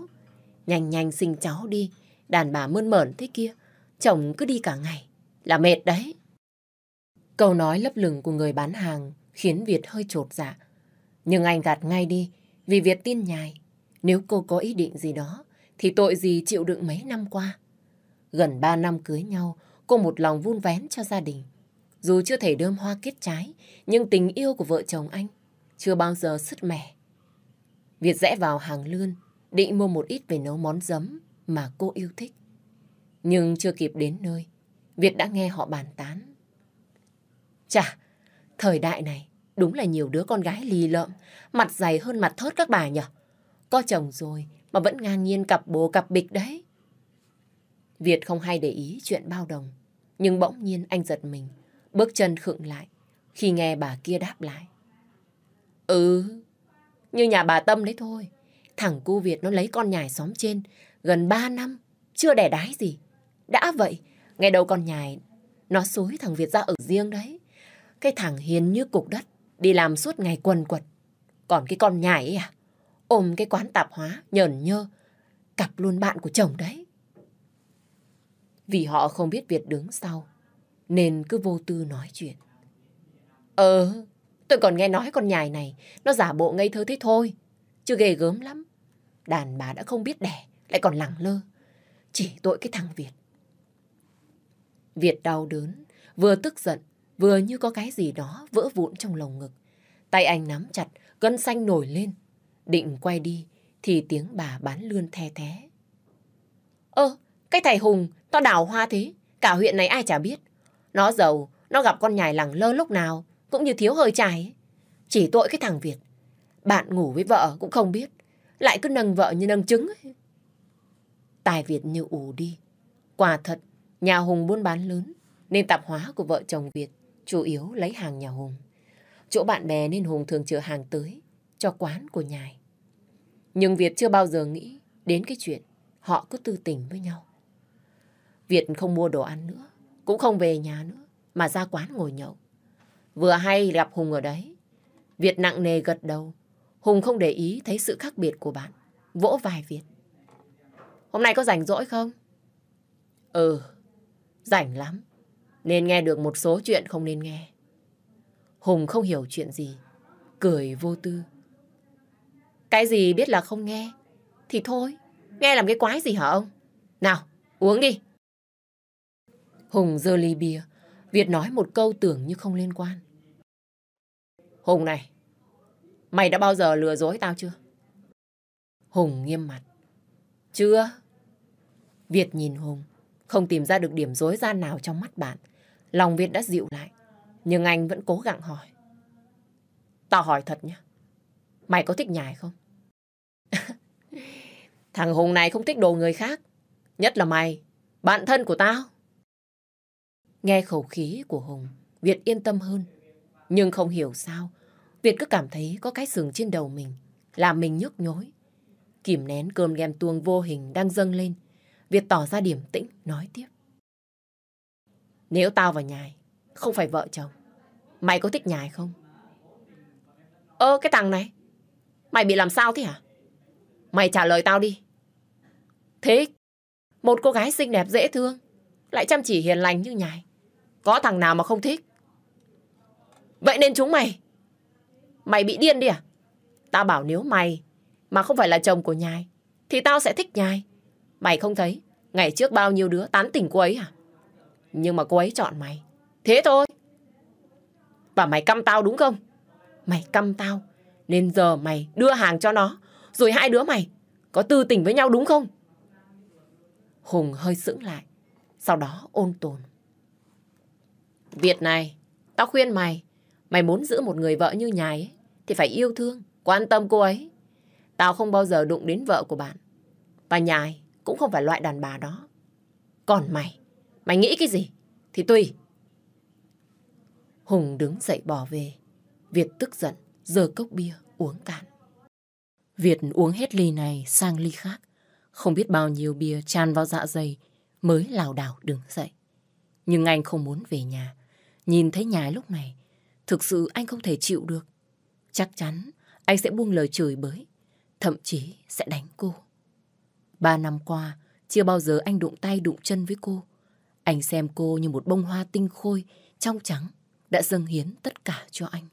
Nhanh nhanh sinh cháu đi, đàn bà mơn mởn thế kia, chồng cứ đi cả ngày, là mệt đấy. Câu nói lấp lửng của người bán hàng khiến Việt hơi trột dạ. Nhưng anh gạt ngay đi, vì Việt tin nhài. Nếu cô có ý định gì đó, thì tội gì chịu đựng mấy năm qua. Gần ba năm cưới nhau, cô một lòng vun vén cho gia đình. Dù chưa thể đơm hoa kết trái, nhưng tình yêu của vợ chồng anh chưa bao giờ sứt mẻ. Việt rẽ vào hàng lươn, định mua một ít về nấu món giấm mà cô yêu thích. Nhưng chưa kịp đến nơi, Việt đã nghe họ bàn tán. Chà, thời đại này đúng là nhiều đứa con gái lì lợm, mặt dày hơn mặt thớt các bà nhở. Có chồng rồi mà vẫn ngang nhiên cặp bồ cặp bịch đấy. Việt không hay để ý chuyện bao đồng, nhưng bỗng nhiên anh giật mình, bước chân khựng lại khi nghe bà kia đáp lại. Ừ, như nhà bà Tâm đấy thôi. Thằng cu Việt nó lấy con nhài xóm trên gần 3 năm, chưa đẻ đái gì. Đã vậy, ngày đầu con nhài nó xối thằng Việt ra ở riêng đấy. Cái thằng hiền như cục đất, đi làm suốt ngày quần quật. Còn cái con nhài ấy à, ôm cái quán tạp hóa nhờn nhơ, cặp luôn bạn của chồng đấy. Vì họ không biết Việt đứng sau, nên cứ vô tư nói chuyện. Ờ, Tôi còn nghe nói con nhài này, nó giả bộ ngây thơ thế thôi. Chứ ghê gớm lắm. Đàn bà đã không biết đẻ, lại còn lẳng lơ. Chỉ tội cái thằng Việt. Việt đau đớn, vừa tức giận, vừa như có cái gì đó vỡ vụn trong lồng ngực. Tay anh nắm chặt, gân xanh nổi lên. Định quay đi, thì tiếng bà bán lươn the thế. Ơ, cái thầy Hùng, to đào hoa thế, cả huyện này ai chả biết. Nó giàu, nó gặp con nhài lẳng lơ lúc nào, cũng như thiếu hơi chảy Chỉ tội cái thằng Việt. Bạn ngủ với vợ cũng không biết. Lại cứ nâng vợ như nâng trứng. Ấy. Tài Việt như ù đi. Quả thật, nhà Hùng buôn bán lớn. Nên tạp hóa của vợ chồng Việt chủ yếu lấy hàng nhà Hùng. Chỗ bạn bè nên Hùng thường chở hàng tới cho quán của nhài. Nhưng Việt chưa bao giờ nghĩ đến cái chuyện họ cứ tư tình với nhau. Việt không mua đồ ăn nữa, cũng không về nhà nữa, mà ra quán ngồi nhậu. Vừa hay gặp Hùng ở đấy. Việt nặng nề gật đầu. Hùng không để ý thấy sự khác biệt của bạn. Vỗ vài Việt. Hôm nay có rảnh rỗi không? Ừ, rảnh lắm. Nên nghe được một số chuyện không nên nghe. Hùng không hiểu chuyện gì. Cười vô tư. Cái gì biết là không nghe. Thì thôi, nghe làm cái quái gì hả ông? Nào, uống đi. Hùng dơ ly bia. Việt nói một câu tưởng như không liên quan. Hùng này, mày đã bao giờ lừa dối tao chưa? Hùng nghiêm mặt. Chưa. Việt nhìn Hùng, không tìm ra được điểm dối gian nào trong mắt bạn. Lòng Việt đã dịu lại, nhưng anh vẫn cố gắng hỏi. Tao hỏi thật nhá, mày có thích nhài không? Thằng Hùng này không thích đồ người khác, nhất là mày, bạn thân của tao. Nghe khẩu khí của Hùng, Việt yên tâm hơn, nhưng không hiểu sao Việt cứ cảm thấy có cái sừng trên đầu mình, làm mình nhức nhối. Kìm nén cơm ghen tuông vô hình đang dâng lên, Việt tỏ ra điềm tĩnh, nói tiếp. Nếu tao và nhài, không phải vợ chồng, mày có thích nhài không? Ơ, cái thằng này, mày bị làm sao thế hả? Mày trả lời tao đi. Thế, một cô gái xinh đẹp dễ thương, lại chăm chỉ hiền lành như nhài. Có thằng nào mà không thích? Vậy nên chúng mày Mày bị điên đi à? Tao bảo nếu mày mà không phải là chồng của nhai thì tao sẽ thích nhai. Mày không thấy ngày trước bao nhiêu đứa tán tỉnh cô ấy à? Nhưng mà cô ấy chọn mày. Thế thôi. Và mày căm tao đúng không? Mày căm tao. Nên giờ mày đưa hàng cho nó. Rồi hai đứa mày có tư tình với nhau đúng không? Hùng hơi sững lại. Sau đó ôn tồn. Việt này, tao khuyên mày. Mày muốn giữ một người vợ như nhài ấy thì phải yêu thương, quan tâm cô ấy. Tao không bao giờ đụng đến vợ của bạn. Và nhài cũng không phải loại đàn bà đó. Còn mày, mày nghĩ cái gì? Thì tùy. Hùng đứng dậy bỏ về. Việt tức giận, giơ cốc bia, uống cạn. Việt uống hết ly này sang ly khác. Không biết bao nhiêu bia tràn vào dạ dày mới lảo đảo đứng dậy. Nhưng anh không muốn về nhà. Nhìn thấy nhà lúc này, thực sự anh không thể chịu được. Chắc chắn anh sẽ buông lời chửi bới, thậm chí sẽ đánh cô. Ba năm qua, chưa bao giờ anh đụng tay đụng chân với cô. Anh xem cô như một bông hoa tinh khôi, trong trắng, đã dâng hiến tất cả cho anh.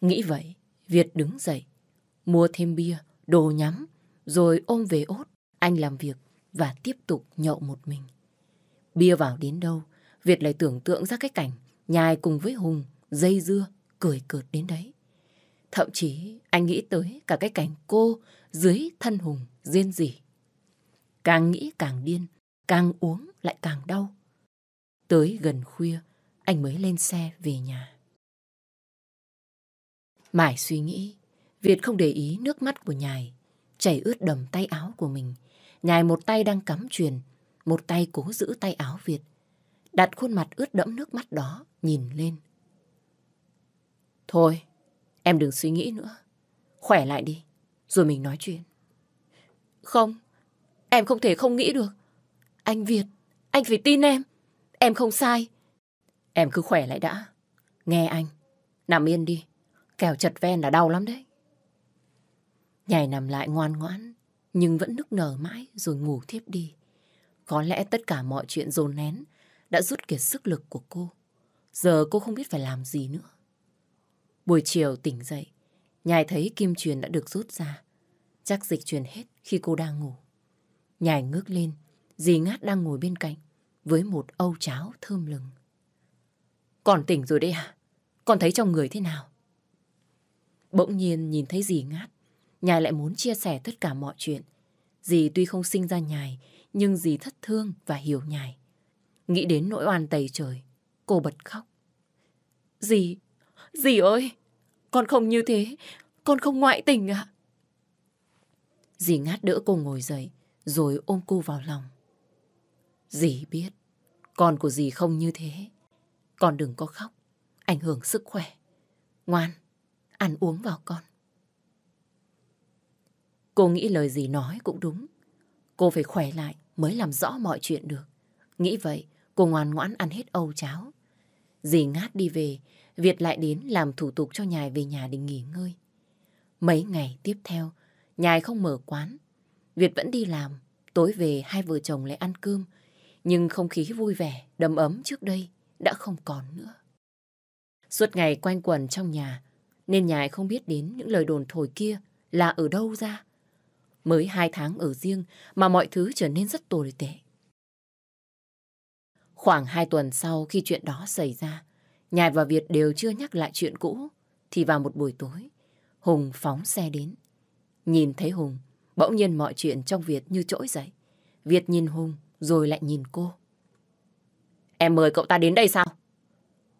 Nghĩ vậy, Việt đứng dậy, mua thêm bia, đồ nhắm, rồi ôm về ốt, anh làm việc và tiếp tục nhậu một mình. Bia vào đến đâu, Việt lại tưởng tượng ra cái cảnh nhài cùng với Hùng, dây dưa cười cợt đến đấy. Thậm chí anh nghĩ tới cả cái cảnh cô dưới thân Hùng riêng gì. Càng nghĩ càng điên, càng uống lại càng đau. Tới gần khuya, anh mới lên xe về nhà. Mãi suy nghĩ, Việt không để ý nước mắt của nhài, chảy ướt đầm tay áo của mình. Nhài một tay đang cắm truyền, một tay cố giữ tay áo Việt. Đặt khuôn mặt ướt đẫm nước mắt đó, nhìn lên. Thôi, em đừng suy nghĩ nữa. Khỏe lại đi, rồi mình nói chuyện. Không, em không thể không nghĩ được. Anh Việt, anh phải tin em. Em không sai. Em cứ khỏe lại đã. Nghe anh, nằm yên đi. Kẻo chật ven là đau lắm đấy. Nhảy nằm lại ngoan ngoãn, nhưng vẫn nức nở mãi rồi ngủ thiếp đi. Có lẽ tất cả mọi chuyện dồn nén đã rút kiệt sức lực của cô. Giờ cô không biết phải làm gì nữa. Buổi chiều tỉnh dậy, nhài thấy kim truyền đã được rút ra. Chắc dịch truyền hết khi cô đang ngủ. Nhài ngước lên, dì ngát đang ngồi bên cạnh với một âu cháo thơm lừng. Còn tỉnh rồi đấy à? Con thấy trong người thế nào? Bỗng nhiên nhìn thấy dì ngát, nhài lại muốn chia sẻ tất cả mọi chuyện. Dì tuy không sinh ra nhài, nhưng dì thất thương và hiểu nhài. Nghĩ đến nỗi oan tày trời, cô bật khóc. Dì, Dì ơi, con không như thế, con không ngoại tình ạ. À? Dì ngát đỡ cô ngồi dậy, rồi ôm cô vào lòng. Dì biết, con của dì không như thế. Con đừng có khóc, ảnh hưởng sức khỏe. Ngoan, ăn uống vào con. Cô nghĩ lời dì nói cũng đúng. Cô phải khỏe lại mới làm rõ mọi chuyện được. Nghĩ vậy, cô ngoan ngoãn ăn hết âu cháo. Dì ngát đi về, Việt lại đến làm thủ tục cho Nhài về nhà để nghỉ ngơi. Mấy ngày tiếp theo, Nhài không mở quán. Việt vẫn đi làm, tối về hai vợ chồng lại ăn cơm. Nhưng không khí vui vẻ, đầm ấm trước đây đã không còn nữa. Suốt ngày quanh quẩn trong nhà, nên Nhài không biết đến những lời đồn thổi kia là ở đâu ra. Mới hai tháng ở riêng mà mọi thứ trở nên rất tồi tệ. Khoảng hai tuần sau khi chuyện đó xảy ra, Nhài và Việt đều chưa nhắc lại chuyện cũ, thì vào một buổi tối, Hùng phóng xe đến. Nhìn thấy Hùng, bỗng nhiên mọi chuyện trong Việt như trỗi dậy. Việt nhìn Hùng, rồi lại nhìn cô. Em mời cậu ta đến đây sao?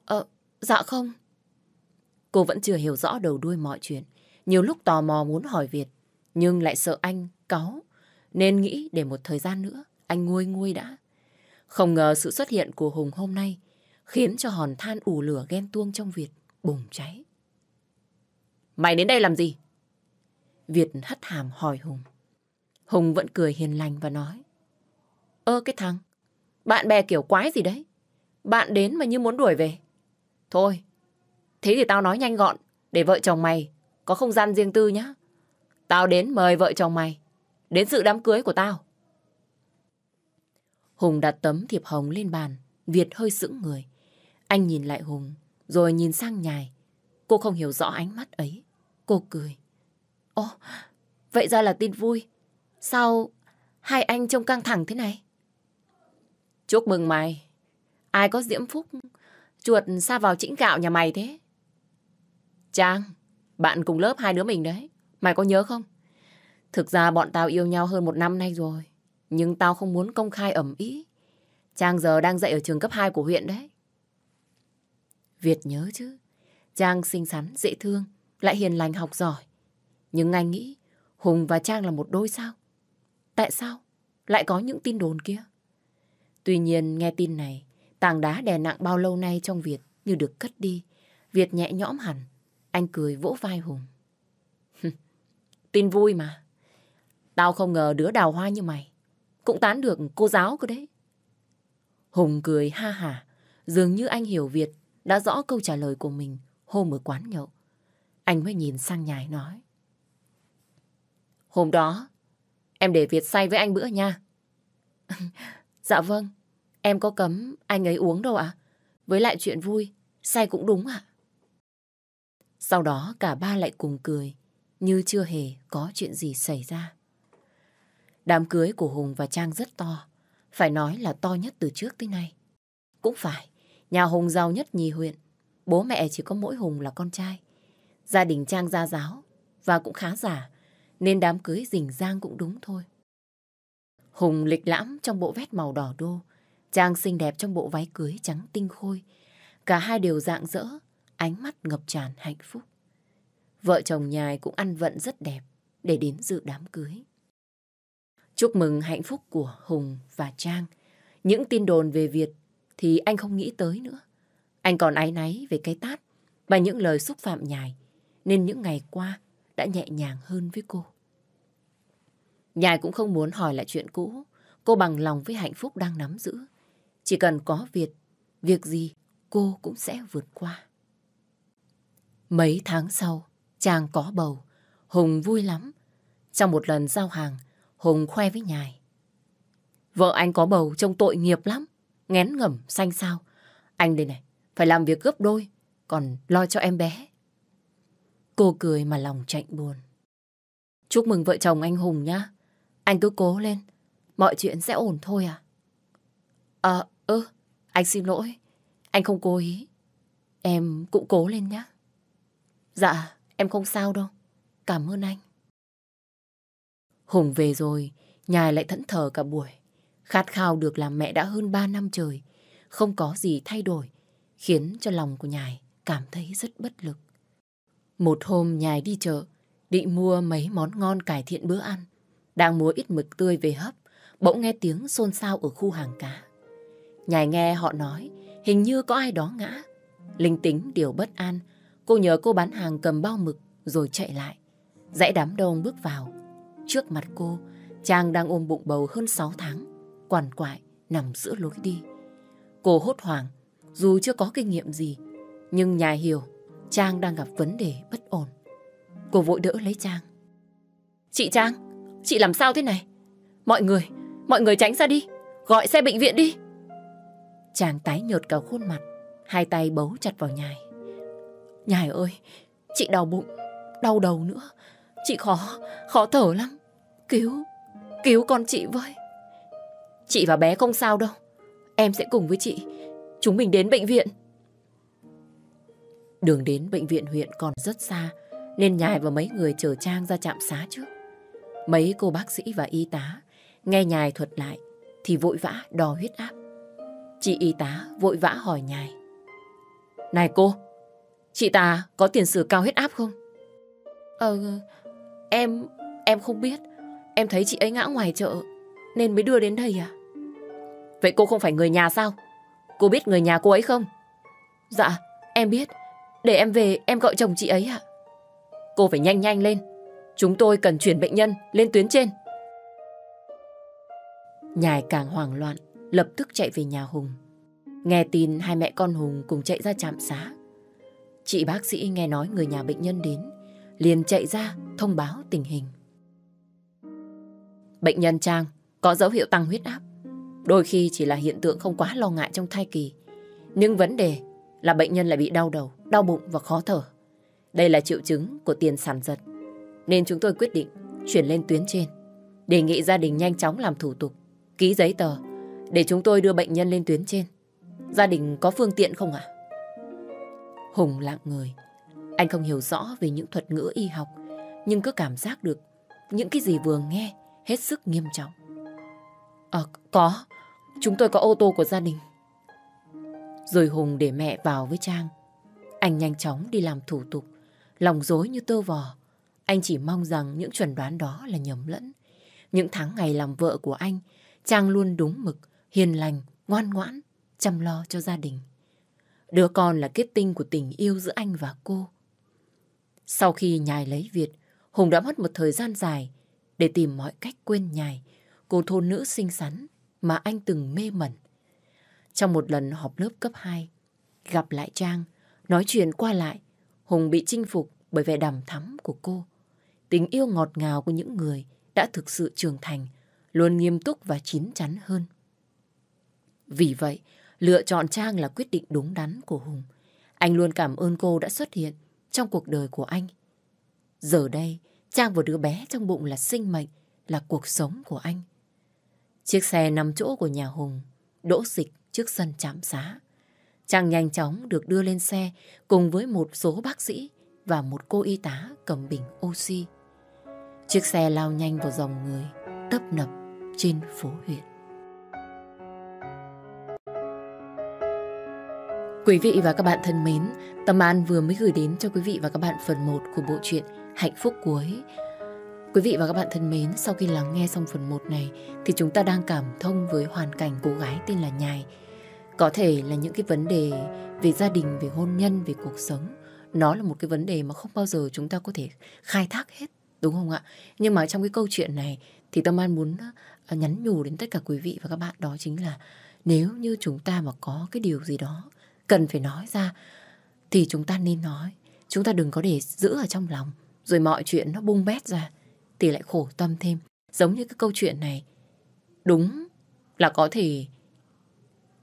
Ờ, dạ không. Cô vẫn chưa hiểu rõ đầu đuôi mọi chuyện. Nhiều lúc tò mò muốn hỏi Việt, nhưng lại sợ anh cáu, nên nghĩ để một thời gian nữa, anh nguôi nguôi đã. Không ngờ sự xuất hiện của Hùng hôm nay khiến cho hòn than ủ lửa ghen tuông trong Việt bùng cháy. Mày đến đây làm gì? Việt hất hàm hỏi Hùng. Hùng vẫn cười hiền lành và nói. Ơ cái thằng, bạn bè kiểu quái gì đấy? Bạn đến mà như muốn đuổi về. Thôi, thế thì tao nói nhanh gọn, để vợ chồng mày có không gian riêng tư nhá. Tao đến mời vợ chồng mày, đến sự đám cưới của tao. Hùng đặt tấm thiệp hồng lên bàn, Việt hơi sững người. Anh nhìn lại Hùng, rồi nhìn sang nhài. Cô không hiểu rõ ánh mắt ấy. Cô cười. Ồ, vậy ra là tin vui. Sao hai anh trông căng thẳng thế này? Chúc mừng mày. Ai có diễm phúc, chuột xa vào chĩnh gạo nhà mày thế? Trang, bạn cùng lớp hai đứa mình đấy. Mày có nhớ không? Thực ra bọn tao yêu nhau hơn một năm nay rồi. Nhưng tao không muốn công khai ẩm ý. Trang giờ đang dạy ở trường cấp 2 của huyện đấy. Việt nhớ chứ. Trang xinh xắn, dễ thương, lại hiền lành học giỏi. Nhưng anh nghĩ Hùng và Trang là một đôi sao? Tại sao lại có những tin đồn kia? Tuy nhiên nghe tin này, tàng đá đè nặng bao lâu nay trong Việt như được cất đi. Việt nhẹ nhõm hẳn, anh cười vỗ vai Hùng. tin vui mà. Tao không ngờ đứa đào hoa như mày. Cũng tán được cô giáo cơ đấy. Hùng cười ha hả, dường như anh hiểu Việt đã rõ câu trả lời của mình hôm ở quán nhậu. Anh mới nhìn sang nhài nói. Hôm đó, em để Việt say với anh bữa nha. dạ vâng, em có cấm anh ấy uống đâu ạ. Với lại chuyện vui, say cũng đúng ạ. À? Sau đó cả ba lại cùng cười, như chưa hề có chuyện gì xảy ra. Đám cưới của Hùng và Trang rất to, phải nói là to nhất từ trước tới nay. Cũng phải, Nhà Hùng giàu nhất nhì huyện. Bố mẹ chỉ có mỗi Hùng là con trai. Gia đình Trang gia giáo và cũng khá giả, nên đám cưới rình giang cũng đúng thôi. Hùng lịch lãm trong bộ vét màu đỏ đô, Trang xinh đẹp trong bộ váy cưới trắng tinh khôi. Cả hai đều dạng dỡ, ánh mắt ngập tràn hạnh phúc. Vợ chồng nhài cũng ăn vận rất đẹp để đến dự đám cưới. Chúc mừng hạnh phúc của Hùng và Trang. Những tin đồn về việt thì anh không nghĩ tới nữa. Anh còn áy náy về cái tát và những lời xúc phạm nhài, nên những ngày qua đã nhẹ nhàng hơn với cô. Nhài cũng không muốn hỏi lại chuyện cũ, cô bằng lòng với hạnh phúc đang nắm giữ. Chỉ cần có Việt, việc gì cô cũng sẽ vượt qua. Mấy tháng sau, chàng có bầu, Hùng vui lắm. Trong một lần giao hàng, Hùng khoe với nhài. Vợ anh có bầu trông tội nghiệp lắm ngén ngầm, xanh sao Anh đây này, phải làm việc gấp đôi, còn lo cho em bé. Cô cười mà lòng chạnh buồn. Chúc mừng vợ chồng anh Hùng nhá. Anh cứ cố lên, mọi chuyện sẽ ổn thôi à. Ờ, ơ, ừ, anh xin lỗi, anh không cố ý. Em cũng cố lên nhá. Dạ, em không sao đâu. Cảm ơn anh. Hùng về rồi, nhài lại thẫn thờ cả buổi. Khát khao được làm mẹ đã hơn 3 năm trời, không có gì thay đổi, khiến cho lòng của Nhài cảm thấy rất bất lực. Một hôm Nhài đi chợ, định mua mấy món ngon cải thiện bữa ăn. Đang mua ít mực tươi về hấp, bỗng nghe tiếng xôn xao ở khu hàng cá. Nhài nghe họ nói, hình như có ai đó ngã. Linh tính điều bất an, cô nhớ cô bán hàng cầm bao mực rồi chạy lại. Dãy đám đông bước vào. Trước mặt cô, chàng đang ôm bụng bầu hơn 6 tháng quằn quại nằm giữa lối đi. Cô hốt hoảng, dù chưa có kinh nghiệm gì, nhưng nhà hiểu Trang đang gặp vấn đề bất ổn. Cô vội đỡ lấy Trang. Chị Trang, chị làm sao thế này? Mọi người, mọi người tránh ra đi, gọi xe bệnh viện đi. Trang tái nhợt cả khuôn mặt, hai tay bấu chặt vào nhài. Nhài ơi, chị đau bụng, đau đầu nữa. Chị khó, khó thở lắm. Cứu, cứu con chị với. Chị và bé không sao đâu. Em sẽ cùng với chị. Chúng mình đến bệnh viện. Đường đến bệnh viện huyện còn rất xa, nên Nhài và mấy người chở Trang ra trạm xá trước. Mấy cô bác sĩ và y tá nghe Nhài thuật lại thì vội vã đo huyết áp. Chị y tá vội vã hỏi Nhài. Này cô, chị ta có tiền sử cao huyết áp không? Ờ, em, em không biết. Em thấy chị ấy ngã ngoài chợ nên mới đưa đến đây à? Vậy cô không phải người nhà sao? Cô biết người nhà cô ấy không? Dạ, em biết. Để em về em gọi chồng chị ấy ạ. Cô phải nhanh nhanh lên. Chúng tôi cần chuyển bệnh nhân lên tuyến trên. Nhài càng hoảng loạn, lập tức chạy về nhà Hùng. Nghe tin hai mẹ con Hùng cùng chạy ra trạm xá. Chị bác sĩ nghe nói người nhà bệnh nhân đến, liền chạy ra thông báo tình hình. Bệnh nhân Trang có dấu hiệu tăng huyết áp. Đôi khi chỉ là hiện tượng không quá lo ngại trong thai kỳ. Nhưng vấn đề là bệnh nhân lại bị đau đầu, đau bụng và khó thở. Đây là triệu chứng của tiền sản giật. Nên chúng tôi quyết định chuyển lên tuyến trên. Đề nghị gia đình nhanh chóng làm thủ tục, ký giấy tờ để chúng tôi đưa bệnh nhân lên tuyến trên. Gia đình có phương tiện không ạ? Hùng lặng người. Anh không hiểu rõ về những thuật ngữ y học, nhưng cứ cảm giác được những cái gì vừa nghe hết sức nghiêm trọng. À, có, chúng tôi có ô tô của gia đình. Rồi Hùng để mẹ vào với Trang. Anh nhanh chóng đi làm thủ tục, lòng dối như tơ vò. Anh chỉ mong rằng những chuẩn đoán đó là nhầm lẫn. Những tháng ngày làm vợ của anh, Trang luôn đúng mực, hiền lành, ngoan ngoãn, chăm lo cho gia đình. Đứa con là kết tinh của tình yêu giữa anh và cô. Sau khi nhài lấy Việt, Hùng đã mất một thời gian dài để tìm mọi cách quên nhài cô thôn nữ xinh xắn mà anh từng mê mẩn. Trong một lần họp lớp cấp 2, gặp lại Trang, nói chuyện qua lại, Hùng bị chinh phục bởi vẻ đằm thắm của cô. Tình yêu ngọt ngào của những người đã thực sự trưởng thành, luôn nghiêm túc và chín chắn hơn. Vì vậy, lựa chọn Trang là quyết định đúng đắn của Hùng. Anh luôn cảm ơn cô đã xuất hiện trong cuộc đời của anh. Giờ đây, Trang và đứa bé trong bụng là sinh mệnh, là cuộc sống của anh. Chiếc xe nằm chỗ của nhà Hùng, đỗ dịch trước sân trạm xá. Chàng nhanh chóng được đưa lên xe cùng với một số bác sĩ và một cô y tá cầm bình oxy. Chiếc xe lao nhanh vào dòng người, tấp nập trên phố huyện. Quý vị và các bạn thân mến, Tâm An vừa mới gửi đến cho quý vị và các bạn phần 1 của bộ truyện Hạnh phúc cuối Quý vị và các bạn thân mến, sau khi lắng nghe xong phần 1 này thì chúng ta đang cảm thông với hoàn cảnh cô gái tên là Nhài. Có thể là những cái vấn đề về gia đình, về hôn nhân, về cuộc sống. Nó là một cái vấn đề mà không bao giờ chúng ta có thể khai thác hết, đúng không ạ? Nhưng mà trong cái câu chuyện này thì Tâm An muốn à, nhắn nhủ đến tất cả quý vị và các bạn đó chính là nếu như chúng ta mà có cái điều gì đó cần phải nói ra thì chúng ta nên nói. Chúng ta đừng có để giữ ở trong lòng rồi mọi chuyện nó bung bét ra thì lại khổ tâm thêm. Giống như cái câu chuyện này. Đúng là có thể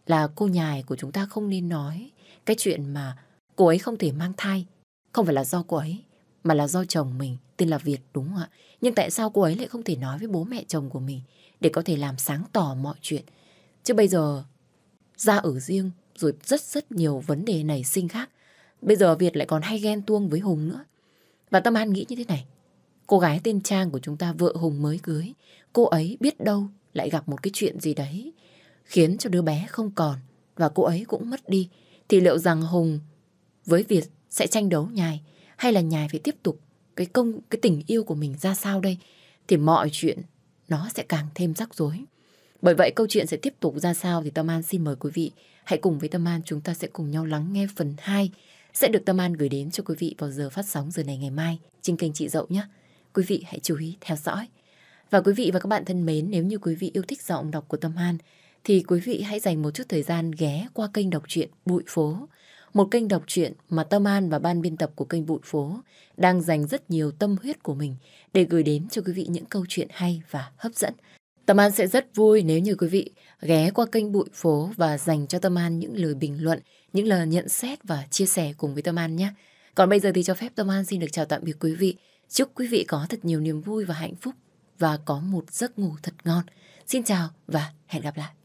là cô nhài của chúng ta không nên nói cái chuyện mà cô ấy không thể mang thai. Không phải là do cô ấy, mà là do chồng mình tên là Việt đúng không ạ? Nhưng tại sao cô ấy lại không thể nói với bố mẹ chồng của mình để có thể làm sáng tỏ mọi chuyện? Chứ bây giờ ra ở riêng rồi rất rất nhiều vấn đề nảy sinh khác. Bây giờ Việt lại còn hay ghen tuông với Hùng nữa. Và Tâm An nghĩ như thế này. Cô gái tên Trang của chúng ta vợ Hùng mới cưới, cô ấy biết đâu lại gặp một cái chuyện gì đấy khiến cho đứa bé không còn và cô ấy cũng mất đi thì liệu rằng Hùng với Việt sẽ tranh đấu nhài hay là nhài phải tiếp tục cái công cái tình yêu của mình ra sao đây thì mọi chuyện nó sẽ càng thêm rắc rối. Bởi vậy câu chuyện sẽ tiếp tục ra sao thì Tâm An xin mời quý vị hãy cùng với Tâm An chúng ta sẽ cùng nhau lắng nghe phần 2 sẽ được Tâm An gửi đến cho quý vị vào giờ phát sóng giờ này ngày mai trên kênh chị Dậu nhé. Quý vị hãy chú ý theo dõi. Và quý vị và các bạn thân mến, nếu như quý vị yêu thích giọng đọc của Tâm An, thì quý vị hãy dành một chút thời gian ghé qua kênh đọc truyện Bụi Phố. Một kênh đọc truyện mà Tâm An và ban biên tập của kênh Bụi Phố đang dành rất nhiều tâm huyết của mình để gửi đến cho quý vị những câu chuyện hay và hấp dẫn. Tâm An sẽ rất vui nếu như quý vị ghé qua kênh Bụi Phố và dành cho Tâm An những lời bình luận, những lời nhận xét và chia sẻ cùng với Tâm An nhé. Còn bây giờ thì cho phép Tâm An xin được chào tạm biệt quý vị Chúc quý vị có thật nhiều niềm vui và hạnh phúc và có một giấc ngủ thật ngon. Xin chào và hẹn gặp lại.